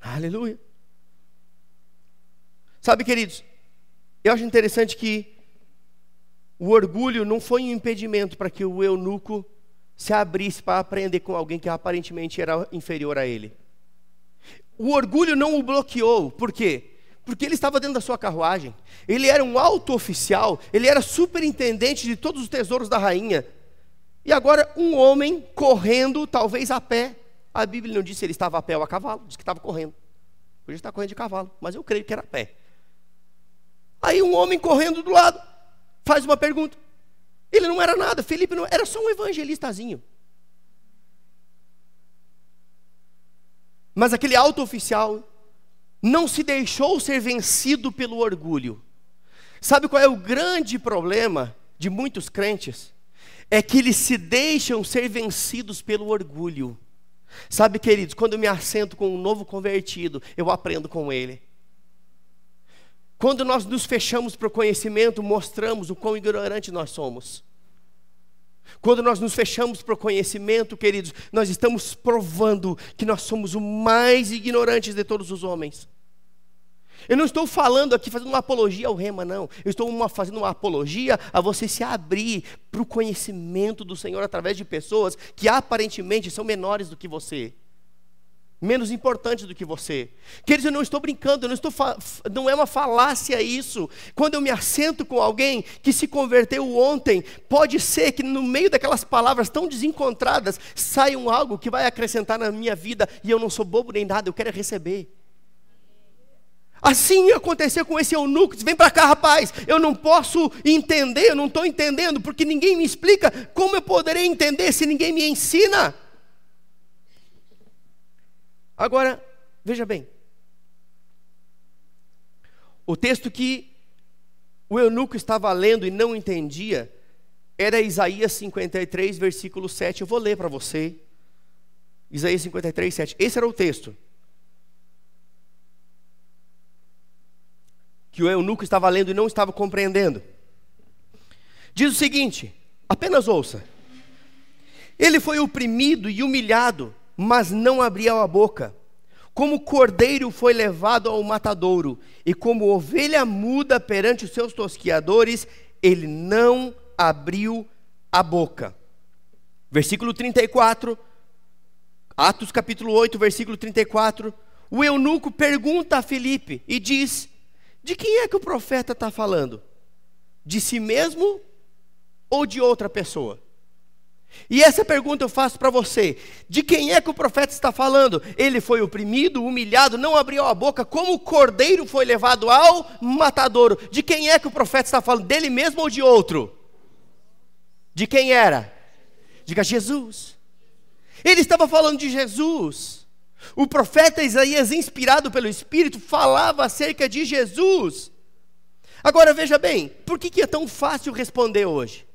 Aleluia. Sabe, queridos, eu acho interessante que o orgulho não foi um impedimento para que o eunuco se abrisse para aprender com alguém que aparentemente era inferior a ele. O orgulho não o bloqueou. Por quê? Porque ele estava dentro da sua carruagem. Ele era um alto oficial, ele era superintendente de todos os tesouros da rainha. E agora, um homem correndo, talvez a pé. A Bíblia não disse se ele estava a pé ou a cavalo, disse que estava correndo. Hoje está correndo de cavalo, mas eu creio que era a pé. Aí um homem correndo do lado faz uma pergunta. Ele não era nada, Felipe não era só um evangelistazinho. Mas aquele alto oficial não se deixou ser vencido pelo orgulho. Sabe qual é o grande problema de muitos crentes? É que eles se deixam ser vencidos pelo orgulho. Sabe, queridos, quando eu me assento com um novo convertido, eu aprendo com ele. Quando nós nos fechamos para o conhecimento, mostramos o quão ignorante nós somos. Quando nós nos fechamos para o conhecimento, queridos, nós estamos provando que nós somos o mais ignorantes de todos os homens. Eu não estou falando aqui fazendo uma apologia ao rema, não. Eu estou uma, fazendo uma apologia a você se abrir para o conhecimento do Senhor através de pessoas que aparentemente são menores do que você menos importante do que você. Queridos, eu não estou brincando, eu não, estou não é uma falácia isso. Quando eu me assento com alguém que se converteu ontem, pode ser que no meio daquelas palavras tão desencontradas um algo que vai acrescentar na minha vida e eu não sou bobo nem nada, eu quero é receber. Assim aconteceu com esse eunuco, disse, vem para cá rapaz, eu não posso entender, eu não estou entendendo, porque ninguém me explica como eu poderei entender se ninguém me ensina. Agora, veja bem. O texto que o eunuco estava lendo e não entendia era Isaías 53, versículo 7. Eu vou ler para você. Isaías 53, 7. Esse era o texto. que o eunuco estava lendo e não estava compreendendo. Diz o seguinte: apenas ouça. Ele foi oprimido e humilhado, mas não abriu a boca. Como cordeiro foi levado ao matadouro, e como ovelha muda perante os seus tosquiadores, ele não abriu a boca. Versículo 34, Atos capítulo 8, versículo 34. O eunuco pergunta a Filipe e diz: De quem é que o profeta está falando? De si mesmo ou de outra pessoa? E essa pergunta eu faço para você: de quem é que o profeta está falando? Ele foi oprimido, humilhado, não abriu a boca, como o cordeiro foi levado ao matadouro. De quem é que o profeta está falando? Dele mesmo ou de outro? De quem era? Diga Jesus. Ele estava falando de Jesus. O profeta Isaías, inspirado pelo Espírito, falava acerca de Jesus. Agora veja bem, por que, que é tão fácil responder hoje?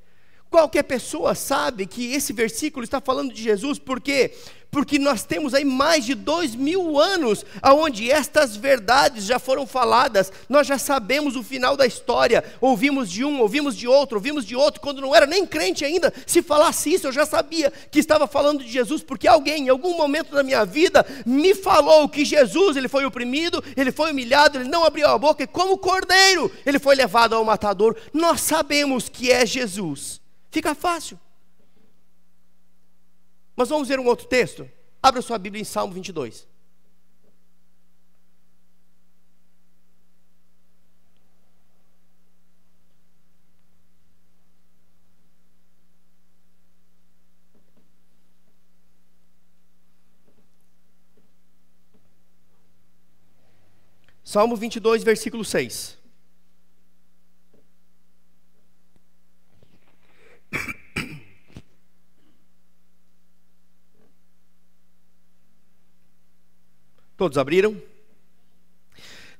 Qualquer pessoa sabe que esse versículo está falando de Jesus, por quê? Porque nós temos aí mais de dois mil anos onde estas verdades já foram faladas, nós já sabemos o final da história, ouvimos de um, ouvimos de outro, ouvimos de outro, quando não era nem crente ainda, se falasse isso, eu já sabia que estava falando de Jesus, porque alguém, em algum momento da minha vida, me falou que Jesus, ele foi oprimido, ele foi humilhado, ele não abriu a boca, e como cordeiro, ele foi levado ao matador. Nós sabemos que é Jesus. Fica fácil. Mas vamos ver um outro texto? Abra sua Bíblia em Salmo 22. Salmo 22, versículo 6. Todos abriram?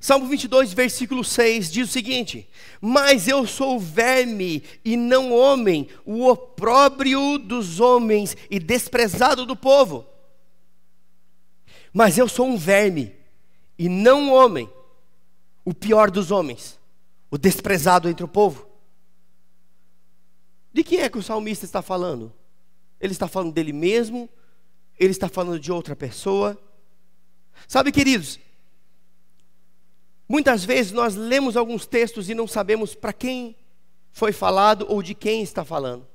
Salmo 22, versículo 6 diz o seguinte: Mas eu sou verme e não homem, o opróbrio dos homens e desprezado do povo. Mas eu sou um verme e não um homem, o pior dos homens, o desprezado entre o povo. De quem é que o salmista está falando? Ele está falando dele mesmo? Ele está falando de outra pessoa? Sabe, queridos, muitas vezes nós lemos alguns textos e não sabemos para quem foi falado ou de quem está falando.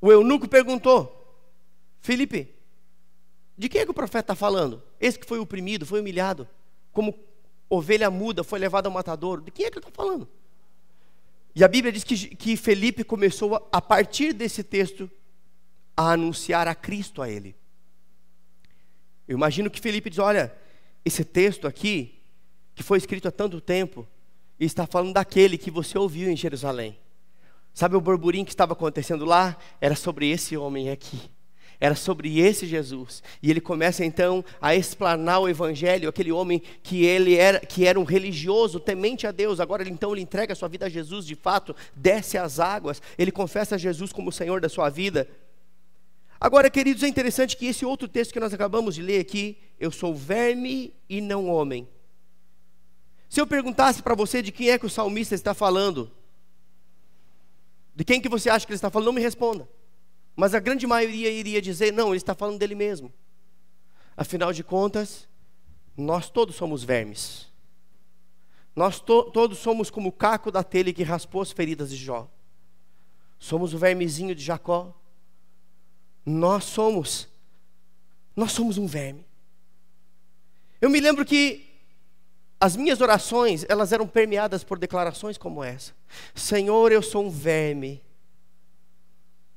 O eunuco perguntou: Felipe, de quem é que o profeta está falando? Esse que foi oprimido, foi humilhado, como ovelha muda, foi levado ao matador. De quem é que ele está falando? E a Bíblia diz que, que Felipe começou, a, a partir desse texto, a anunciar a Cristo a ele. Eu imagino que Felipe diz: olha, esse texto aqui, que foi escrito há tanto tempo, está falando daquele que você ouviu em Jerusalém. Sabe o burburinho que estava acontecendo lá? Era sobre esse homem aqui. Era sobre esse Jesus. E ele começa então a explanar o evangelho, aquele homem que ele era, que era um religioso, temente a Deus. Agora ele então ele entrega a sua vida a Jesus de fato, desce as águas, ele confessa a Jesus como o Senhor da sua vida. Agora, queridos, é interessante que esse outro texto que nós acabamos de ler aqui, eu sou verme e não homem. Se eu perguntasse para você de quem é que o salmista está falando, de quem que você acha que ele está falando, não me responda. Mas a grande maioria iria dizer, não, ele está falando dele mesmo. Afinal de contas, nós todos somos vermes. Nós to todos somos como o caco da telha que raspou as feridas de Jó. Somos o vermezinho de Jacó. Nós somos, nós somos um verme. Eu me lembro que as minhas orações, elas eram permeadas por declarações como essa: Senhor, eu sou um verme.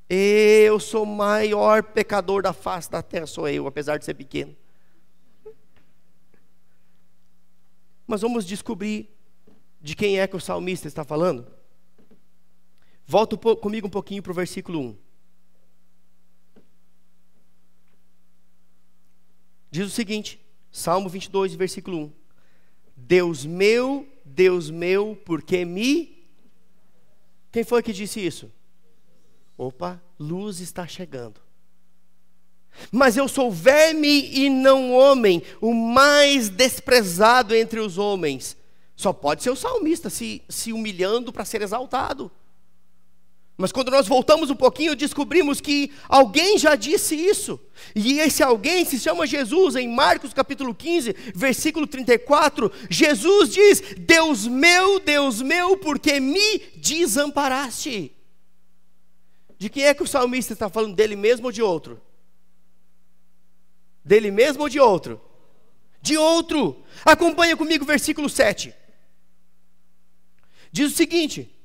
Eu sou o maior pecador da face da terra, sou eu, apesar de ser pequeno. Mas vamos descobrir de quem é que o salmista está falando? Volta comigo um pouquinho para o versículo 1. Diz o seguinte, Salmo 22, versículo 1. Deus meu, Deus meu, por que me? Quem foi que disse isso? Opa, luz está chegando. Mas eu sou verme e não homem, o mais desprezado entre os homens. Só pode ser o salmista se, se humilhando para ser exaltado. Mas quando nós voltamos um pouquinho, descobrimos que alguém já disse isso. E esse alguém se chama Jesus. Em Marcos capítulo 15, versículo 34, Jesus diz: Deus meu, Deus meu, porque me desamparaste. De quem é que o salmista está falando? Dele mesmo ou de outro? Dele mesmo ou de outro? De outro. Acompanha comigo o versículo 7. Diz o seguinte: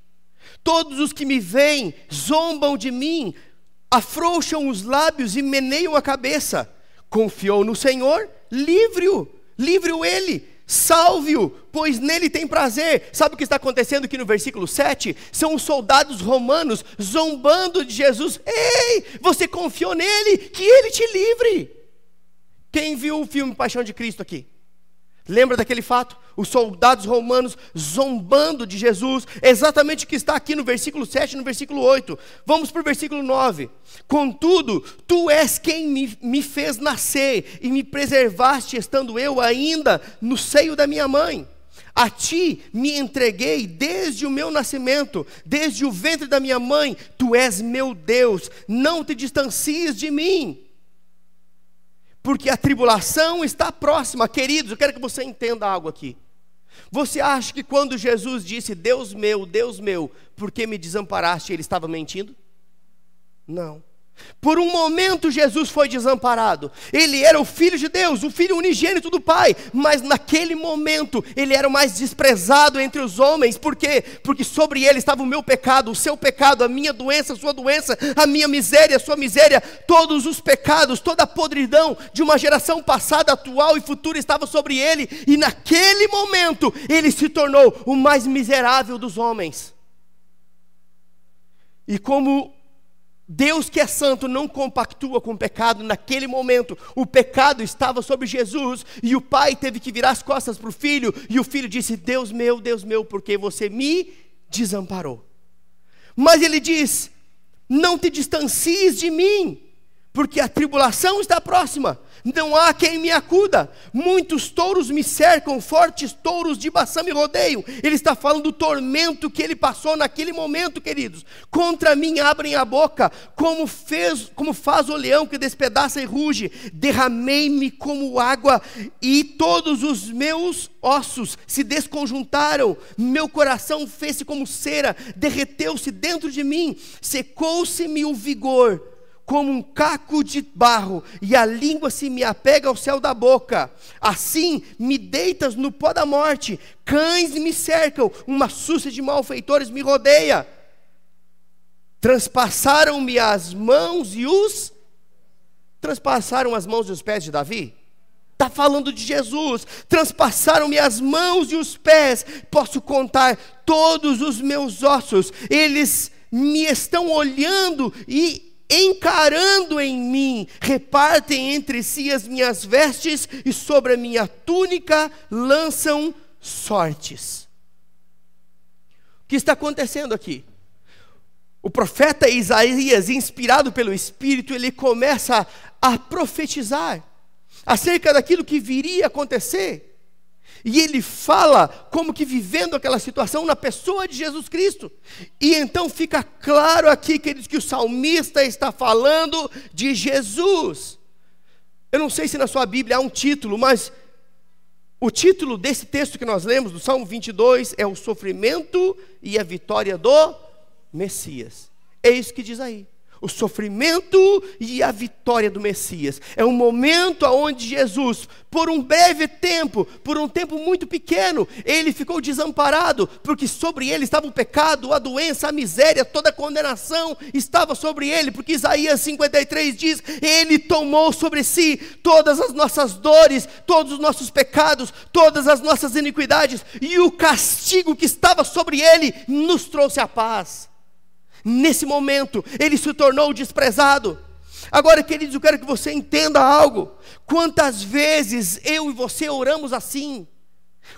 Todos os que me veem zombam de mim, afrouxam os lábios e meneiam a cabeça. Confiou no Senhor, livre-o, livre-o ele, salve-o, pois nele tem prazer. Sabe o que está acontecendo aqui no versículo 7? São os soldados romanos zombando de Jesus. Ei, você confiou nele, que ele te livre. Quem viu o filme Paixão de Cristo aqui? Lembra daquele fato? os soldados romanos zombando de Jesus, exatamente o que está aqui no versículo 7 e no versículo 8. Vamos para o versículo 9. Contudo, tu és quem me, me fez nascer e me preservaste, estando eu ainda no seio da minha mãe. A ti me entreguei desde o meu nascimento, desde o ventre da minha mãe, tu és meu Deus, não te distancies de mim porque a tribulação está próxima. Queridos, eu quero que você entenda algo aqui. Você acha que quando Jesus disse, Deus meu, Deus meu, por que me desamparaste, ele estava mentindo? Não. Por um momento Jesus foi desamparado. Ele era o filho de Deus, o filho unigênito do Pai, mas naquele momento ele era o mais desprezado entre os homens. Por quê? Porque sobre ele estava o meu pecado, o seu pecado, a minha doença, a sua doença, a minha miséria, a sua miséria, todos os pecados, toda a podridão de uma geração passada, atual e futura estava sobre ele, e naquele momento ele se tornou o mais miserável dos homens. E como Deus que é santo não compactua com o pecado naquele momento. O pecado estava sobre Jesus e o pai teve que virar as costas para o filho. E o filho disse: Deus meu, Deus meu, porque você me desamparou. Mas ele diz: Não te distancies de mim, porque a tribulação está próxima. Não há quem me acuda. Muitos touros me cercam, fortes touros de Baçã me rodeiam. Ele está falando do tormento que ele passou naquele momento, queridos. Contra mim abrem a boca, como, fez, como faz o leão que despedaça e ruge. Derramei-me como água, e todos os meus ossos se desconjuntaram. Meu coração fez-se como cera, derreteu-se dentro de mim, secou-se-me o vigor como um caco de barro, e a língua se me apega ao céu da boca. Assim me deitas no pó da morte, cães me cercam, uma súcia de malfeitores me rodeia. Transpassaram-me as mãos e os. Transpassaram as mãos e os pés de Davi? Está falando de Jesus. Transpassaram-me as mãos e os pés. Posso contar todos os meus ossos. Eles me estão olhando e encarando em mim, repartem entre si as minhas vestes e sobre a minha túnica lançam sortes. O que está acontecendo aqui? O profeta Isaías, inspirado pelo Espírito, ele começa a profetizar acerca daquilo que viria a acontecer. E ele fala como que vivendo aquela situação na pessoa de Jesus Cristo. E então fica claro aqui, queridos, que o salmista está falando de Jesus. Eu não sei se na sua Bíblia há um título, mas o título desse texto que nós lemos, do Salmo 22, é O Sofrimento e a Vitória do Messias. É isso que diz aí o sofrimento e a vitória do Messias. É um momento onde Jesus, por um breve tempo, por um tempo muito pequeno, ele ficou desamparado, porque sobre ele estava o pecado, a doença, a miséria, toda a condenação estava sobre ele, porque Isaías 53 diz: Ele tomou sobre si todas as nossas dores, todos os nossos pecados, todas as nossas iniquidades, e o castigo que estava sobre ele nos trouxe a paz. Nesse momento, ele se tornou desprezado. Agora, queridos, eu quero que você entenda algo. Quantas vezes eu e você oramos assim?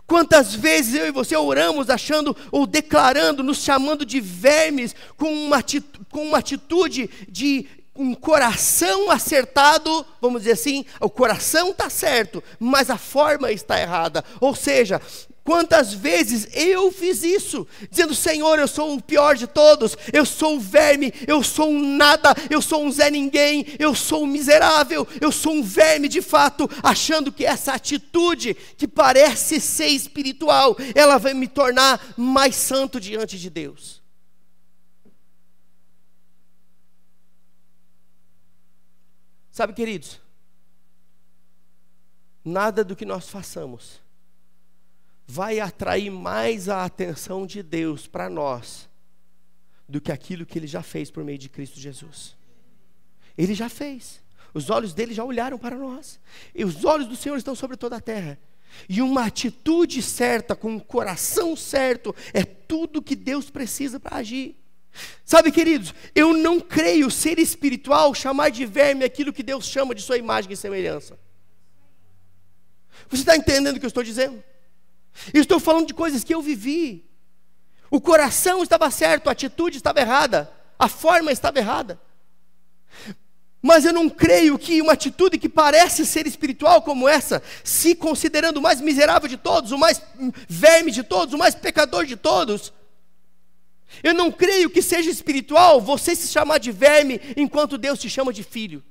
Quantas vezes eu e você oramos achando ou declarando, nos chamando de vermes, com uma atitude, com uma atitude de um coração acertado, vamos dizer assim, o coração está certo, mas a forma está errada. Ou seja, Quantas vezes eu fiz isso, dizendo: Senhor, eu sou o pior de todos, eu sou o verme, eu sou um nada, eu sou um Zé Ninguém, eu sou um miserável, eu sou um verme de fato, achando que essa atitude, que parece ser espiritual, ela vai me tornar mais santo diante de Deus. Sabe, queridos, nada do que nós façamos vai atrair mais a atenção de Deus para nós do que aquilo que ele já fez por meio de Cristo Jesus. Ele já fez. Os olhos dele já olharam para nós. E os olhos do Senhor estão sobre toda a terra. E uma atitude certa, com um coração certo, é tudo que Deus precisa para agir. Sabe, queridos, eu não creio ser espiritual chamar de verme aquilo que Deus chama de sua imagem e semelhança. Você está entendendo o que eu estou dizendo? Estou falando de coisas que eu vivi. O coração estava certo, a atitude estava errada, a forma estava errada. Mas eu não creio que uma atitude que parece ser espiritual como essa, se considerando o mais miserável de todos, o mais verme de todos, o mais pecador de todos, eu não creio que seja espiritual você se chamar de verme enquanto Deus te chama de filho.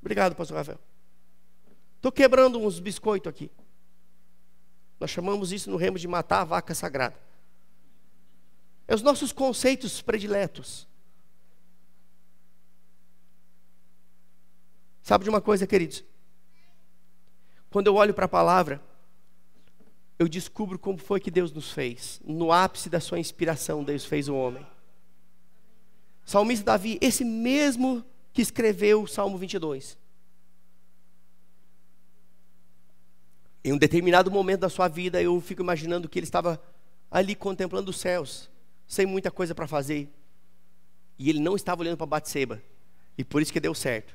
Obrigado, pastor Rafael. Estou quebrando uns biscoitos aqui. Nós chamamos isso no remo de matar a vaca sagrada. É os nossos conceitos prediletos. Sabe de uma coisa, queridos? Quando eu olho para a palavra, eu descubro como foi que Deus nos fez. No ápice da sua inspiração, Deus fez o homem. Salmista Davi, esse mesmo que escreveu o Salmo 22, Em um determinado momento da sua vida, eu fico imaginando que ele estava ali contemplando os céus, sem muita coisa para fazer. E ele não estava olhando para Batseba. E por isso que deu certo.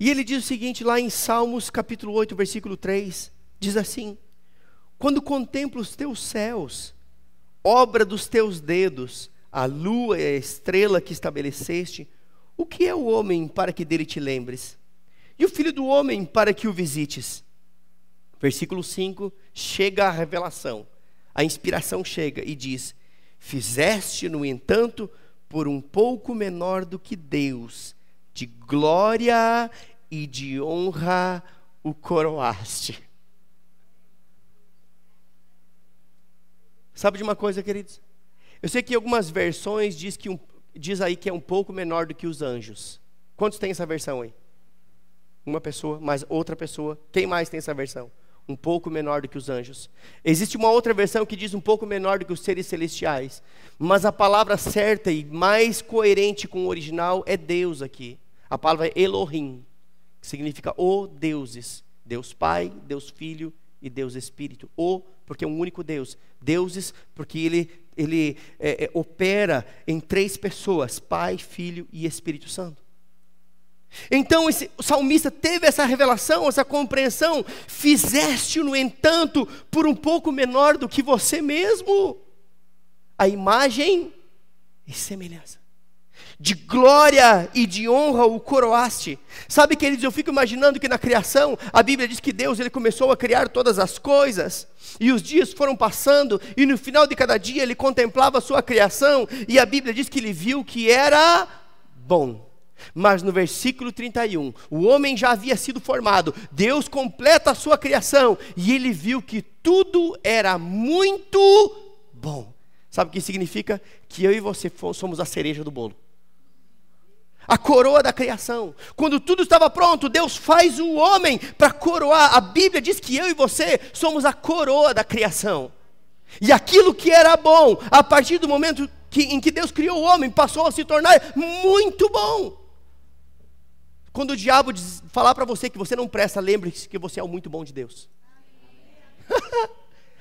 E ele diz o seguinte lá em Salmos capítulo 8, versículo 3, diz assim: Quando contemplo os teus céus, obra dos teus dedos, a lua e a estrela que estabeleceste, o que é o homem para que dele te lembres? E o filho do homem para que o visites? Versículo 5, chega a revelação. A inspiração chega e diz: Fizeste, no entanto, por um pouco menor do que Deus, de glória e de honra o coroaste. Sabe de uma coisa, queridos? Eu sei que algumas versões diz, que um, diz aí que é um pouco menor do que os anjos. Quantos tem essa versão aí? Uma pessoa, mais outra pessoa. Quem mais tem essa versão? um pouco menor do que os anjos. Existe uma outra versão que diz um pouco menor do que os seres celestiais, mas a palavra certa e mais coerente com o original é Deus aqui. A palavra é Elohim, que significa o deuses, Deus Pai, Deus Filho e Deus Espírito. O porque é um único Deus, deuses porque ele ele é, é, opera em três pessoas, Pai, Filho e Espírito Santo. Então esse, o salmista teve essa revelação, essa compreensão. Fizeste-o, no entanto, por um pouco menor do que você mesmo. A imagem e semelhança. De glória e de honra o coroaste. Sabe, queridos, eu fico imaginando que na criação, a Bíblia diz que Deus ele começou a criar todas as coisas, e os dias foram passando, e no final de cada dia ele contemplava a sua criação, e a Bíblia diz que ele viu que era bom. Mas no versículo 31, o homem já havia sido formado, Deus completa a sua criação, e ele viu que tudo era muito bom. Sabe o que significa? Que eu e você somos a cereja do bolo. A coroa da criação. Quando tudo estava pronto, Deus faz o homem para coroar. A Bíblia diz que eu e você somos a coroa da criação. E aquilo que era bom, a partir do momento que, em que Deus criou o homem, passou a se tornar muito bom. Quando o diabo diz, falar para você que você não presta, lembre-se que você é o muito bom de Deus.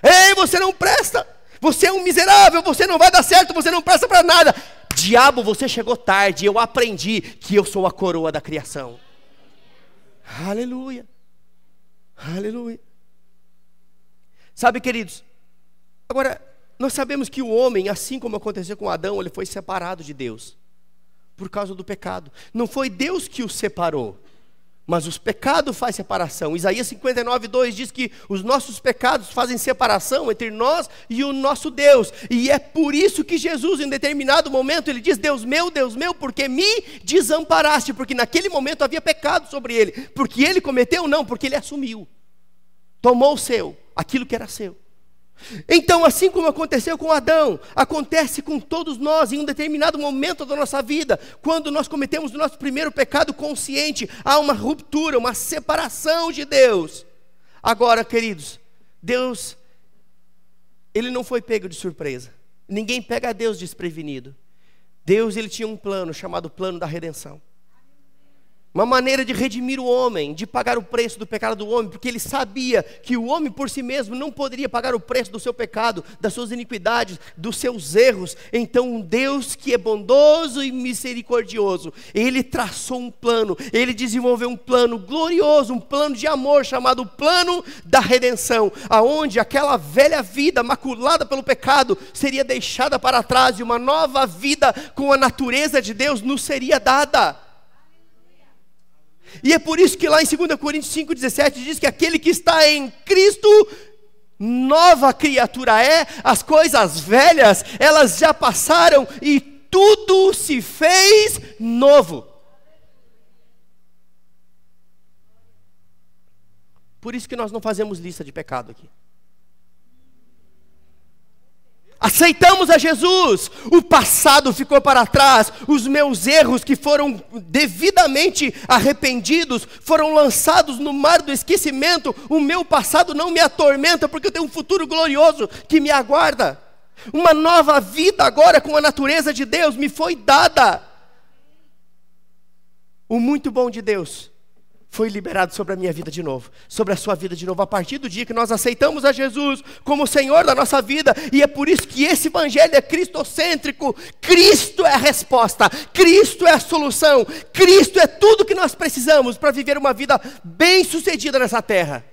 Ei, você não presta! Você é um miserável, você não vai dar certo, você não presta para nada. Diabo, você chegou tarde, eu aprendi que eu sou a coroa da criação. Aleluia. Aleluia. Sabe, queridos, agora nós sabemos que o homem, assim como aconteceu com Adão, ele foi separado de Deus por causa do pecado. Não foi Deus que os separou, mas os pecados faz separação. Isaías 59, 2 diz que os nossos pecados fazem separação entre nós e o nosso Deus. E é por isso que Jesus, em determinado momento, ele diz: Deus meu, Deus meu, porque me desamparaste? Porque naquele momento havia pecado sobre ele. Porque ele cometeu? Não, porque ele assumiu. Tomou o seu, aquilo que era seu. Então, assim como aconteceu com Adão, acontece com todos nós em um determinado momento da nossa vida, quando nós cometemos o nosso primeiro pecado consciente, há uma ruptura, uma separação de Deus. Agora, queridos, Deus, ele não foi pego de surpresa. Ninguém pega Deus desprevenido. Deus, ele tinha um plano chamado plano da redenção. Uma maneira de redimir o homem, de pagar o preço do pecado do homem, porque ele sabia que o homem por si mesmo não poderia pagar o preço do seu pecado, das suas iniquidades, dos seus erros. Então, um Deus que é bondoso e misericordioso, ele traçou um plano, ele desenvolveu um plano glorioso, um plano de amor chamado plano da redenção, aonde aquela velha vida maculada pelo pecado seria deixada para trás e uma nova vida com a natureza de Deus nos seria dada. E é por isso que lá em 2 Coríntios 5,17 diz que aquele que está em Cristo, nova criatura é, as coisas velhas, elas já passaram e tudo se fez novo. Por isso que nós não fazemos lista de pecado aqui. Aceitamos a Jesus, o passado ficou para trás, os meus erros que foram devidamente arrependidos foram lançados no mar do esquecimento, o meu passado não me atormenta, porque eu tenho um futuro glorioso que me aguarda. Uma nova vida agora com a natureza de Deus me foi dada. O muito bom de Deus foi liberado sobre a minha vida de novo, sobre a sua vida de novo, a partir do dia que nós aceitamos a Jesus como Senhor da nossa vida, e é por isso que esse Evangelho é cristocêntrico. Cristo é a resposta, Cristo é a solução, Cristo é tudo que nós precisamos para viver uma vida bem sucedida nessa terra.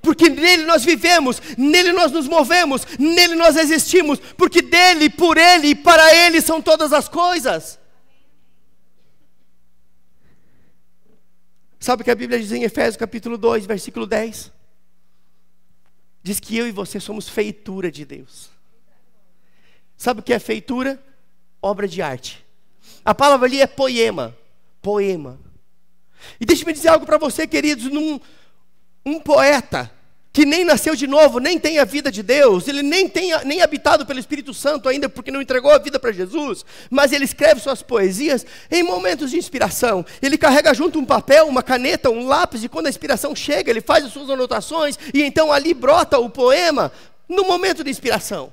Porque nele nós vivemos, nele nós nos movemos, nele nós existimos, porque dele, por ele e para ele são todas as coisas. Sabe o que a Bíblia diz em Efésios capítulo 2, versículo 10? Diz que eu e você somos feitura de Deus. Sabe o que é feitura? Obra de arte. A palavra ali é poema. Poema. E deixe-me dizer algo para você, queridos. Num, um poeta que nem nasceu de novo, nem tem a vida de Deus, ele nem tem nem é habitado pelo Espírito Santo ainda, porque não entregou a vida para Jesus, mas ele escreve suas poesias em momentos de inspiração. Ele carrega junto um papel, uma caneta, um lápis, e quando a inspiração chega, ele faz as suas anotações, e então ali brota o poema no momento de inspiração.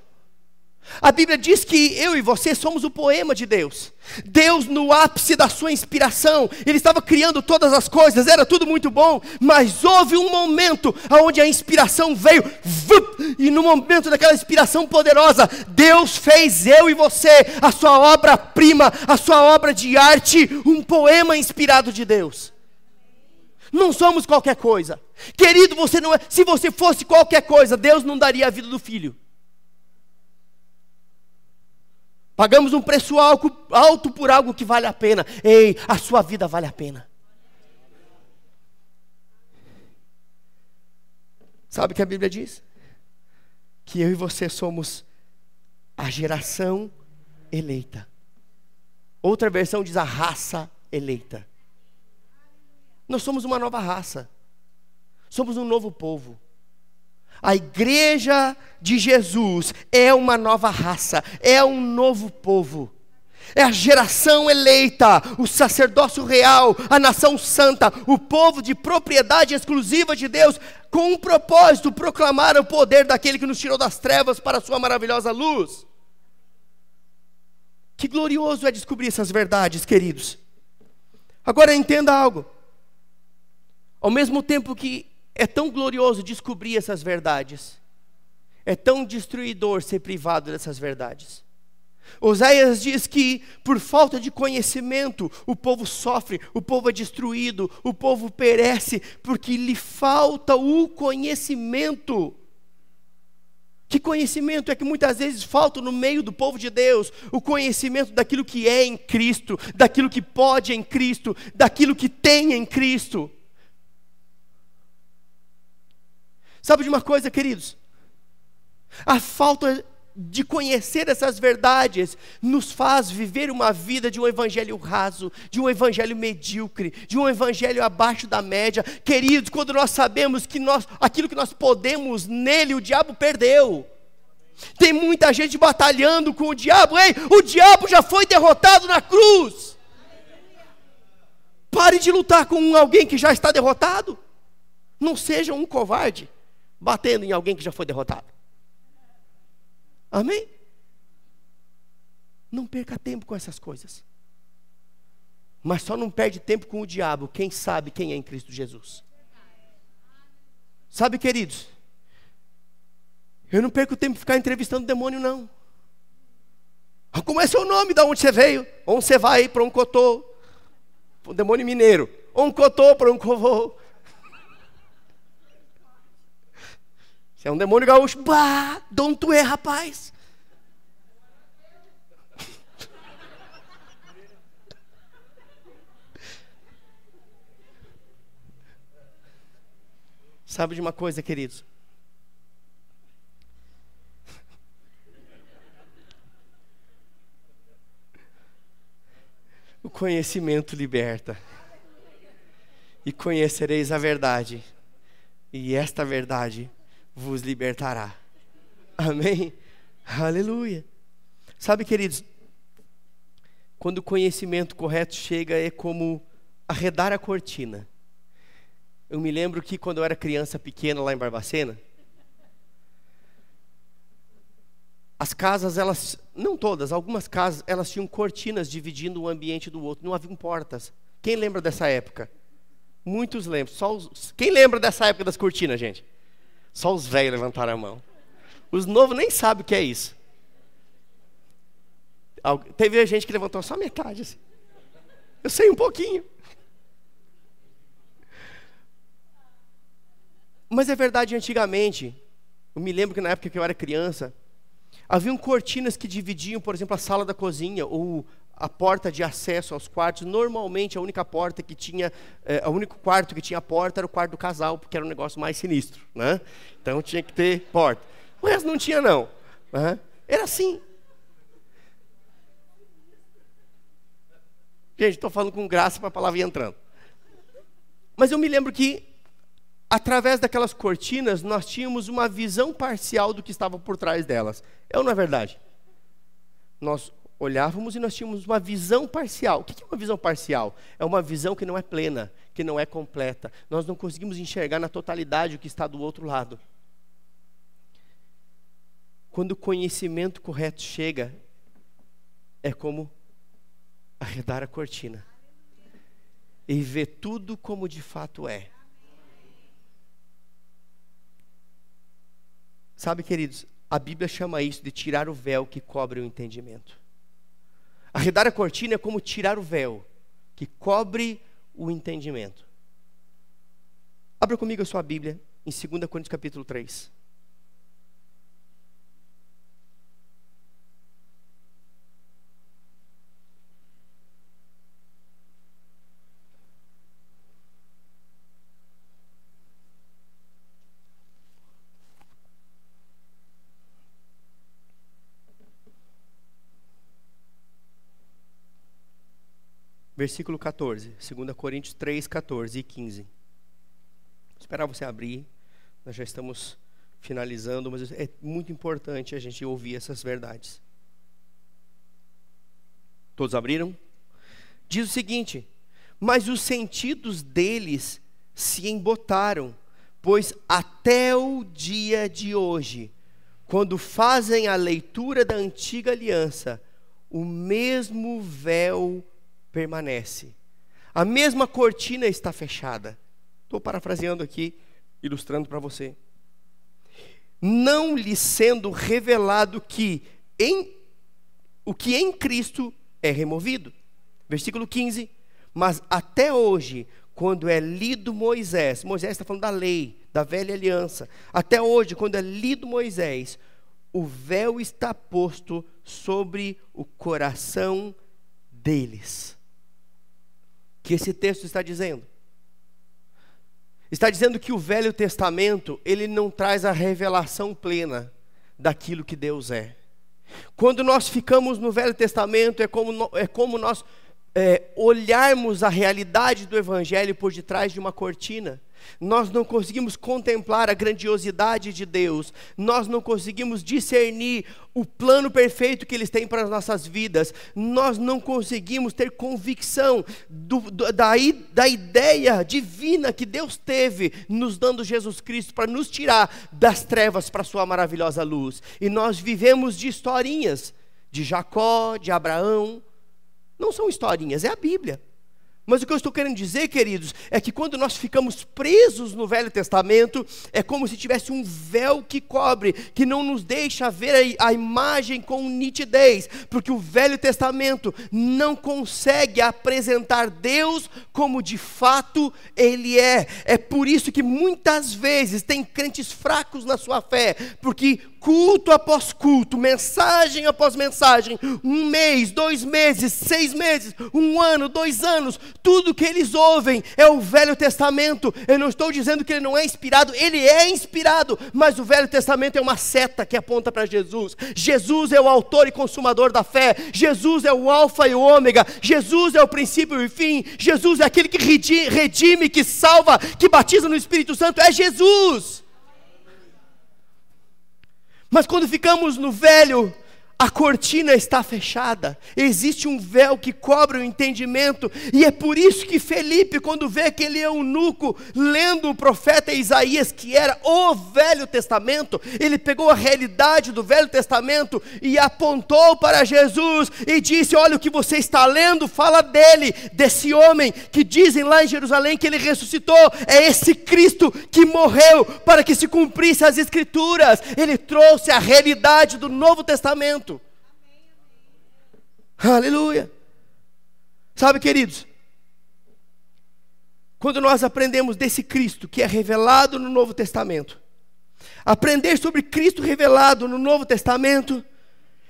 A Bíblia diz que eu e você somos o poema de Deus. Deus, no ápice da sua inspiração, ele estava criando todas as coisas, era tudo muito bom, mas houve um momento onde a inspiração veio, e no momento daquela inspiração poderosa, Deus fez eu e você, a sua obra-prima, a sua obra de arte, um poema inspirado de Deus. Não somos qualquer coisa. Querido, você não é. Se você fosse qualquer coisa, Deus não daria a vida do filho. Pagamos um preço alto por algo que vale a pena. Ei, a sua vida vale a pena. Sabe o que a Bíblia diz? Que eu e você somos a geração eleita. Outra versão diz a raça eleita. Nós somos uma nova raça. Somos um novo povo. A igreja de Jesus é uma nova raça, é um novo povo. É a geração eleita, o sacerdócio real, a nação santa, o povo de propriedade exclusiva de Deus, com um propósito: proclamar o poder daquele que nos tirou das trevas para a sua maravilhosa luz. Que glorioso é descobrir essas verdades, queridos. Agora entenda algo. Ao mesmo tempo que é tão glorioso descobrir essas verdades. É tão destruidor ser privado dessas verdades. Oséias diz que, por falta de conhecimento, o povo sofre, o povo é destruído, o povo perece, porque lhe falta o conhecimento. Que conhecimento é que muitas vezes falta no meio do povo de Deus? O conhecimento daquilo que é em Cristo, daquilo que pode em Cristo, daquilo que tem em Cristo. Sabe de uma coisa, queridos? A falta de conhecer essas verdades nos faz viver uma vida de um evangelho raso, de um evangelho medíocre, de um evangelho abaixo da média. Queridos, quando nós sabemos que nós, aquilo que nós podemos nele, o diabo perdeu. Tem muita gente batalhando com o diabo. Ei, o diabo já foi derrotado na cruz. Pare de lutar com alguém que já está derrotado. Não seja um covarde batendo em alguém que já foi derrotado. Amém? Não perca tempo com essas coisas. Mas só não perde tempo com o diabo, quem sabe quem é em Cristo Jesus. Sabe, queridos, eu não perco tempo em ficar entrevistando o demônio, não. Como é seu nome? Da onde você veio? Onde você vai? Para um cotô? Um demônio mineiro. Um cotô para um covô. Você é um demônio gaúcho. Bah, de tu é, rapaz? Sabe de uma coisa, queridos? O conhecimento liberta. E conhecereis a verdade, e esta verdade vos libertará. Amém? Aleluia. Sabe, queridos, quando o conhecimento correto chega, é como arredar a cortina. Eu me lembro que quando eu era criança pequena lá em Barbacena, as casas, elas, não todas, algumas casas, elas tinham cortinas dividindo um ambiente do outro, não haviam portas. Quem lembra dessa época? Muitos lembram. Só os... Quem lembra dessa época das cortinas, gente? Só os velhos levantaram a mão. Os novos nem sabem o que é isso. Teve gente que levantou só metade. Assim. Eu sei um pouquinho. Mas é verdade, antigamente, eu me lembro que na época que eu era criança, haviam cortinas que dividiam, por exemplo, a sala da cozinha ou a porta de acesso aos quartos. Normalmente a única porta que tinha, é, o único quarto que tinha porta era o quarto do casal, porque era um negócio mais sinistro, né? Então tinha que ter porta. mas não tinha não. Né? Era assim. Gente, estou falando com graça para a palavra ir entrando. Mas eu me lembro que através daquelas cortinas nós tínhamos uma visão parcial do que estava por trás delas. É ou não é verdade? Nós olhávamos e nós tínhamos uma visão parcial. O que é uma visão parcial? É uma visão que não é plena, que não é completa. Nós não conseguimos enxergar na totalidade o que está do outro lado. Quando o conhecimento correto chega, é como arredar a cortina e ver tudo como de fato é. Sabe, queridos, a Bíblia chama isso de tirar o véu que cobre o entendimento. Arredar a cortina é como tirar o véu que cobre o entendimento. Abra comigo a sua Bíblia em 2 Coríntios capítulo 3. versículo 14, 2 Coríntios 3, 14 e 15. Vou esperar você abrir, nós já estamos finalizando, mas é muito importante a gente ouvir essas verdades. Todos abriram? Diz o seguinte: Mas os sentidos deles se embotaram, pois até o dia de hoje, quando fazem a leitura da antiga aliança, o mesmo véu permanece. A mesma cortina está fechada. Estou parafraseando aqui, ilustrando para você. Não lhe sendo revelado que em, o que em Cristo é removido. Versículo 15. Mas até hoje, quando é lido Moisés, Moisés está falando da lei, da velha aliança. Até hoje, quando é lido Moisés, o véu está posto sobre o coração deles que esse texto está dizendo? Está dizendo que o Velho Testamento, ele não traz a revelação plena daquilo que Deus é. Quando nós ficamos no Velho Testamento, é como, é como nós é, olharmos a realidade do Evangelho por detrás de uma cortina nós não conseguimos contemplar a grandiosidade de Deus, nós não conseguimos discernir o plano perfeito que eles têm para as nossas vidas, nós não conseguimos ter convicção do, do, da, da ideia divina que Deus teve nos dando Jesus Cristo para nos tirar das trevas para a Sua maravilhosa luz, e nós vivemos de historinhas de Jacó, de Abraão, não são historinhas, é a Bíblia. Mas o que eu estou querendo dizer, queridos, é que quando nós ficamos presos no Velho Testamento, é como se tivesse um véu que cobre, que não nos deixa ver a, imagem com nitidez, porque o Velho Testamento não consegue apresentar Deus como de fato Ele é. É por isso que muitas vezes tem crentes fracos na sua fé, porque culto após culto, mensagem após mensagem, um mês, dois meses, seis meses, um ano, dois anos, tudo que eles ouvem é o Velho Testamento. Eu não estou dizendo que ele não é inspirado, ele é inspirado, mas o Velho Testamento é uma seta que aponta para Jesus. Jesus é o autor e consumador da fé, Jesus é o Alfa e o Ômega, Jesus é o princípio e fim, Jesus é aquele que redime, que salva, que batiza no Espírito Santo, é Jesus. Mas quando ficamos no velho, a cortina está fechada, existe um véu que cobre o entendimento, e é por isso que Felipe, quando vê aquele é eunuco lendo o profeta Isaías, que era o Velho Testamento, ele pegou a realidade do Velho Testamento e apontou para Jesus e disse: Olha, o que você está lendo fala dele, desse homem que dizem lá em Jerusalém que ele ressuscitou, é esse Cristo que morreu para que se cumprisse as Escrituras, ele trouxe a realidade do Novo Testamento. Aleluia. Sabe, queridos, quando nós aprendemos desse Cristo que é revelado no Novo Testamento, aprender sobre Cristo revelado no Novo Testamento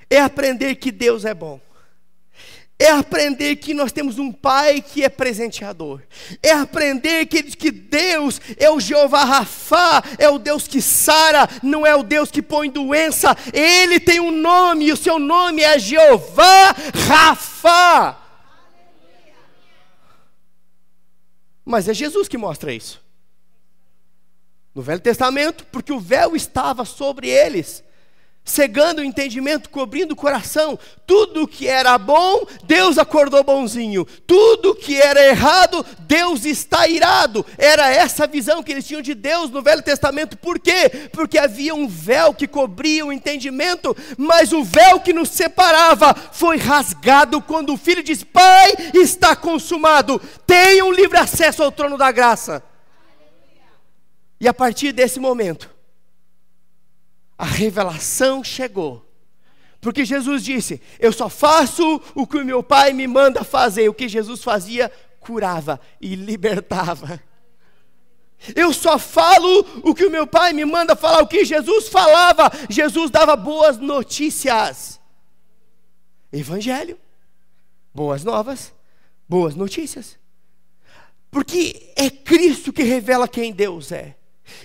é aprender que Deus é bom. É aprender que nós temos um pai que é presenteador. É aprender que, que Deus é o Jeová Rafá, é o Deus que sara, não é o Deus que põe doença. Ele tem um nome e o seu nome é Jeová Rafá. Mas é Jesus que mostra isso. No Velho Testamento, porque o véu estava sobre eles cegando o entendimento, cobrindo o coração. Tudo que era bom, Deus acordou bonzinho. Tudo que era errado, Deus está irado. Era essa visão que eles tinham de Deus no Velho Testamento. Por quê? Porque havia um véu que cobria o entendimento, mas o véu que nos separava foi rasgado quando o filho diz: Pai, está consumado. Tenham livre acesso ao trono da graça. E a partir desse momento, a revelação chegou. Porque Jesus disse: Eu só faço o que o meu Pai me manda fazer. O que Jesus fazia, curava e libertava. Eu só falo o que o meu Pai me manda falar, o que Jesus falava. Jesus dava boas notícias. Evangelho, boas novas, boas notícias. Porque é Cristo que revela quem Deus é.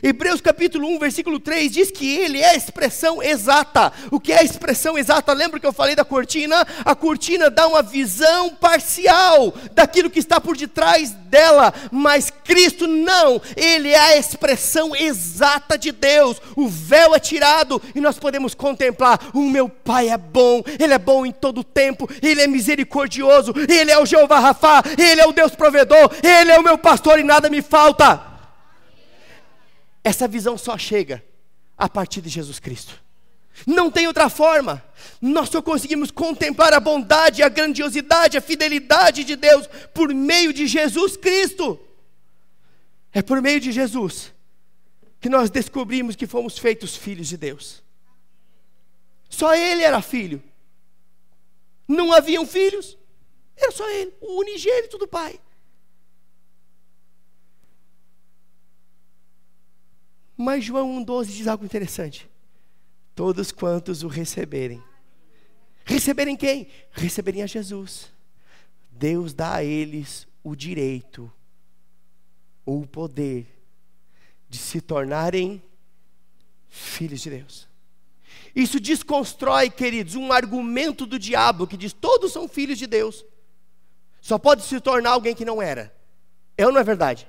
Hebreus capítulo 1, versículo 3 diz que ele é a expressão exata. O que é a expressão exata? Lembra que eu falei da cortina? A cortina dá uma visão parcial daquilo que está por detrás dela, mas Cristo não. Ele é a expressão exata de Deus. O véu é tirado e nós podemos contemplar: o meu Pai é bom, ele é bom em todo o tempo, ele é misericordioso, ele é o Jeová Rafá, ele é o Deus provedor, ele é o meu pastor e nada me falta. Essa visão só chega a partir de Jesus Cristo. Não tem outra forma. Nós só conseguimos contemplar a bondade, a grandiosidade, a fidelidade de Deus por meio de Jesus Cristo. É por meio de Jesus que nós descobrimos que fomos feitos filhos de Deus. Só ele era filho. Não haviam filhos. Era só ele, o unigênito do Pai. Mas João 1,12 diz algo interessante. Todos quantos o receberem. Receberem quem? Receberem a Jesus. Deus dá a eles o direito ou o poder de se tornarem filhos de Deus. Isso desconstrói, queridos, um argumento do diabo que diz: todos são filhos de Deus. Só pode se tornar alguém que não era. É ou não é verdade?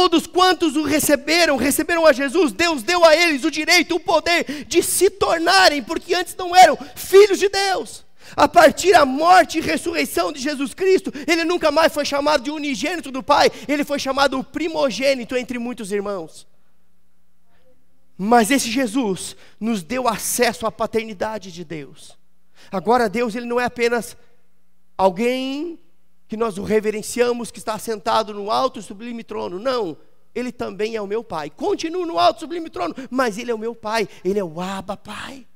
Todos quantos o receberam, receberam a Jesus, Deus deu a eles o direito, o poder de se tornarem, porque antes não eram filhos de Deus. A partir da morte e ressurreição de Jesus Cristo, ele nunca mais foi chamado de unigênito do Pai, ele foi chamado o primogênito entre muitos irmãos. Mas esse Jesus nos deu acesso à paternidade de Deus. Agora Deus ele não é apenas alguém que nós o reverenciamos, que está sentado no alto e sublime trono. Não, ele também é o meu pai. Continua no alto sublime trono, mas ele é o meu pai, ele é o Abba Pai.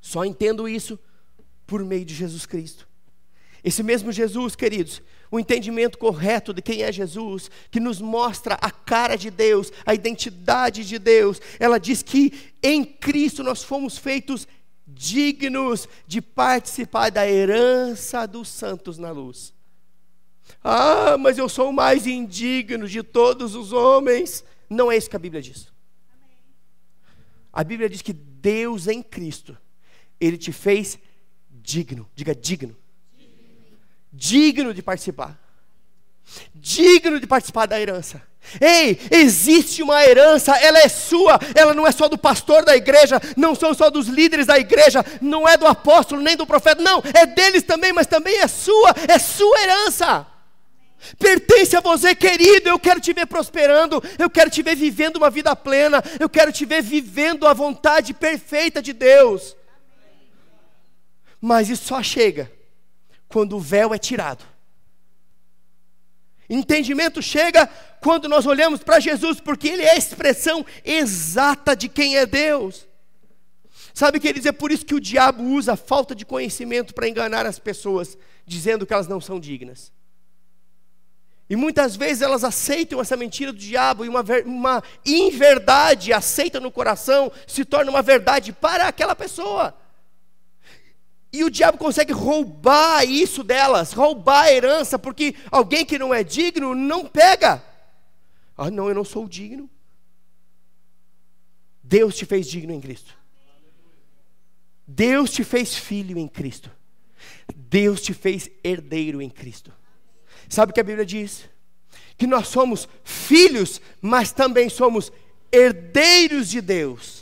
Só entendo isso por meio de Jesus Cristo. Esse mesmo Jesus, queridos, o entendimento correto de quem é Jesus, que nos mostra a cara de Deus, a identidade de Deus, ela diz que em Cristo nós fomos feitos dignos de participar da herança dos santos na luz. Ah, mas eu sou o mais indigno de todos os homens. Não é isso que a Bíblia diz. A Bíblia diz que Deus em Cristo, Ele te fez digno, diga digno, digno, digno de participar digno de participar da herança. Ei, existe uma herança, ela é sua, ela não é só do pastor da igreja, não são só dos líderes da igreja, não é do apóstolo nem do profeta, não, é deles também, mas também é sua, é sua herança. Pertence a você, querido. Eu quero te ver prosperando. Eu quero te ver vivendo uma vida plena. Eu quero te ver vivendo a vontade perfeita de Deus. Mas isso só chega quando o véu é tirado Entendimento chega quando nós olhamos para Jesus, porque Ele é a expressão exata de quem é Deus. Sabe, queridos, é por isso que o diabo usa a falta de conhecimento para enganar as pessoas, dizendo que elas não são dignas. E muitas vezes elas aceitam essa mentira do diabo e uma, uma inverdade aceita no coração se torna uma verdade para aquela pessoa. E o diabo consegue roubar isso delas, roubar a herança, porque alguém que não é digno não pega. Ah, não, eu não sou digno. Deus te fez digno em Cristo. Deus te fez filho em Cristo. Deus te fez herdeiro em Cristo. Sabe o que a Bíblia diz? Que nós somos filhos, mas também somos herdeiros de Deus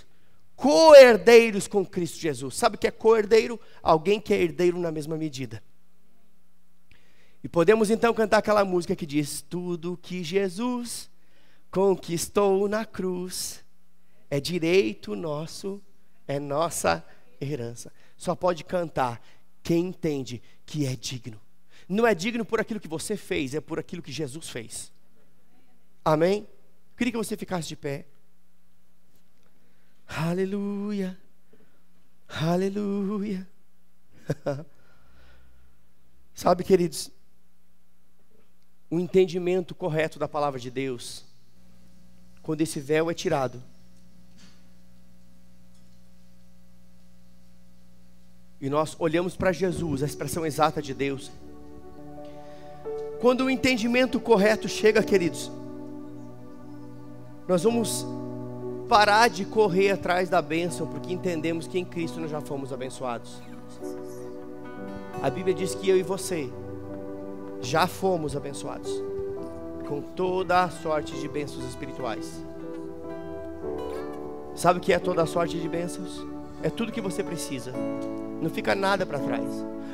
coerdeiros com Cristo Jesus. Sabe o que é coerdeiro? Alguém que é herdeiro na mesma medida. E podemos então cantar aquela música que diz: Tudo que Jesus conquistou na cruz é direito nosso, é nossa herança. Só pode cantar quem entende que é digno. Não é digno por aquilo que você fez, é por aquilo que Jesus fez. Amém? Queria que você ficasse de pé. Aleluia, aleluia. Sabe, queridos, o entendimento correto da palavra de Deus, quando esse véu é tirado, e nós olhamos para Jesus, a expressão exata de Deus. Quando o entendimento correto chega, queridos, nós vamos parar de correr atrás da bênção, porque entendemos que em Cristo nós já fomos abençoados. A Bíblia diz que eu e você já fomos abençoados com toda a sorte de bênçãos espirituais. Sabe o que é toda a sorte de bênçãos? É tudo que você precisa. Não fica nada para trás.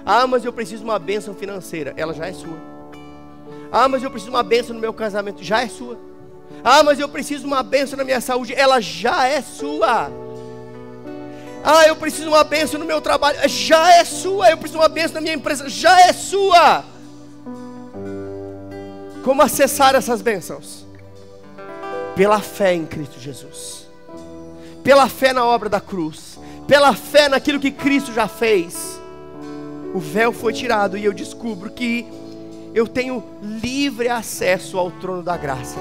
Ah, mas eu preciso de uma bênção financeira. Ela já é sua. Ah, mas eu preciso de uma bênção no meu casamento. Já é sua. Ah, mas eu preciso de uma bênção na minha saúde. Ela já é sua. Ah, eu preciso de uma bênção no meu trabalho. Já é sua. Eu preciso de uma bênção na minha empresa. Já é sua. Como acessar essas bênçãos? Pela fé em Cristo Jesus. Pela fé na obra da cruz. Pela fé naquilo que Cristo já fez. O véu foi tirado e eu descubro que eu tenho livre acesso ao trono da graça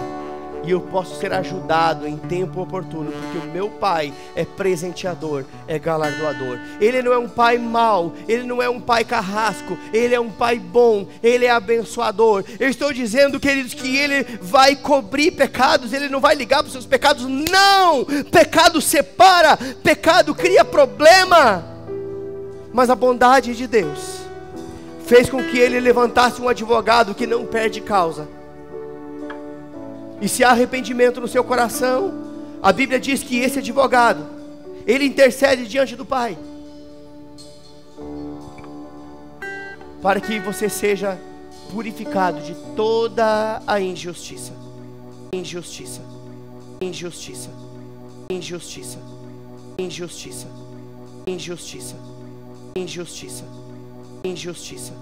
e eu posso ser ajudado em tempo oportuno, porque o meu Pai é presenteador, é galardoador. Ele não é um Pai mau, ele não é um Pai carrasco, ele é um Pai bom, ele é abençoador. Eu estou dizendo, queridos, que ele vai cobrir pecados, ele não vai ligar para os seus pecados, não! Pecado separa, pecado cria problema. Mas a bondade de Deus fez com que ele levantasse um advogado que não perde causa e se há arrependimento no seu coração, a Bíblia diz que esse advogado, ele intercede diante do Pai, para que você seja purificado de toda a injustiça. Injustiça, injustiça, injustiça, injustiça, injustiça, injustiça, injustiça.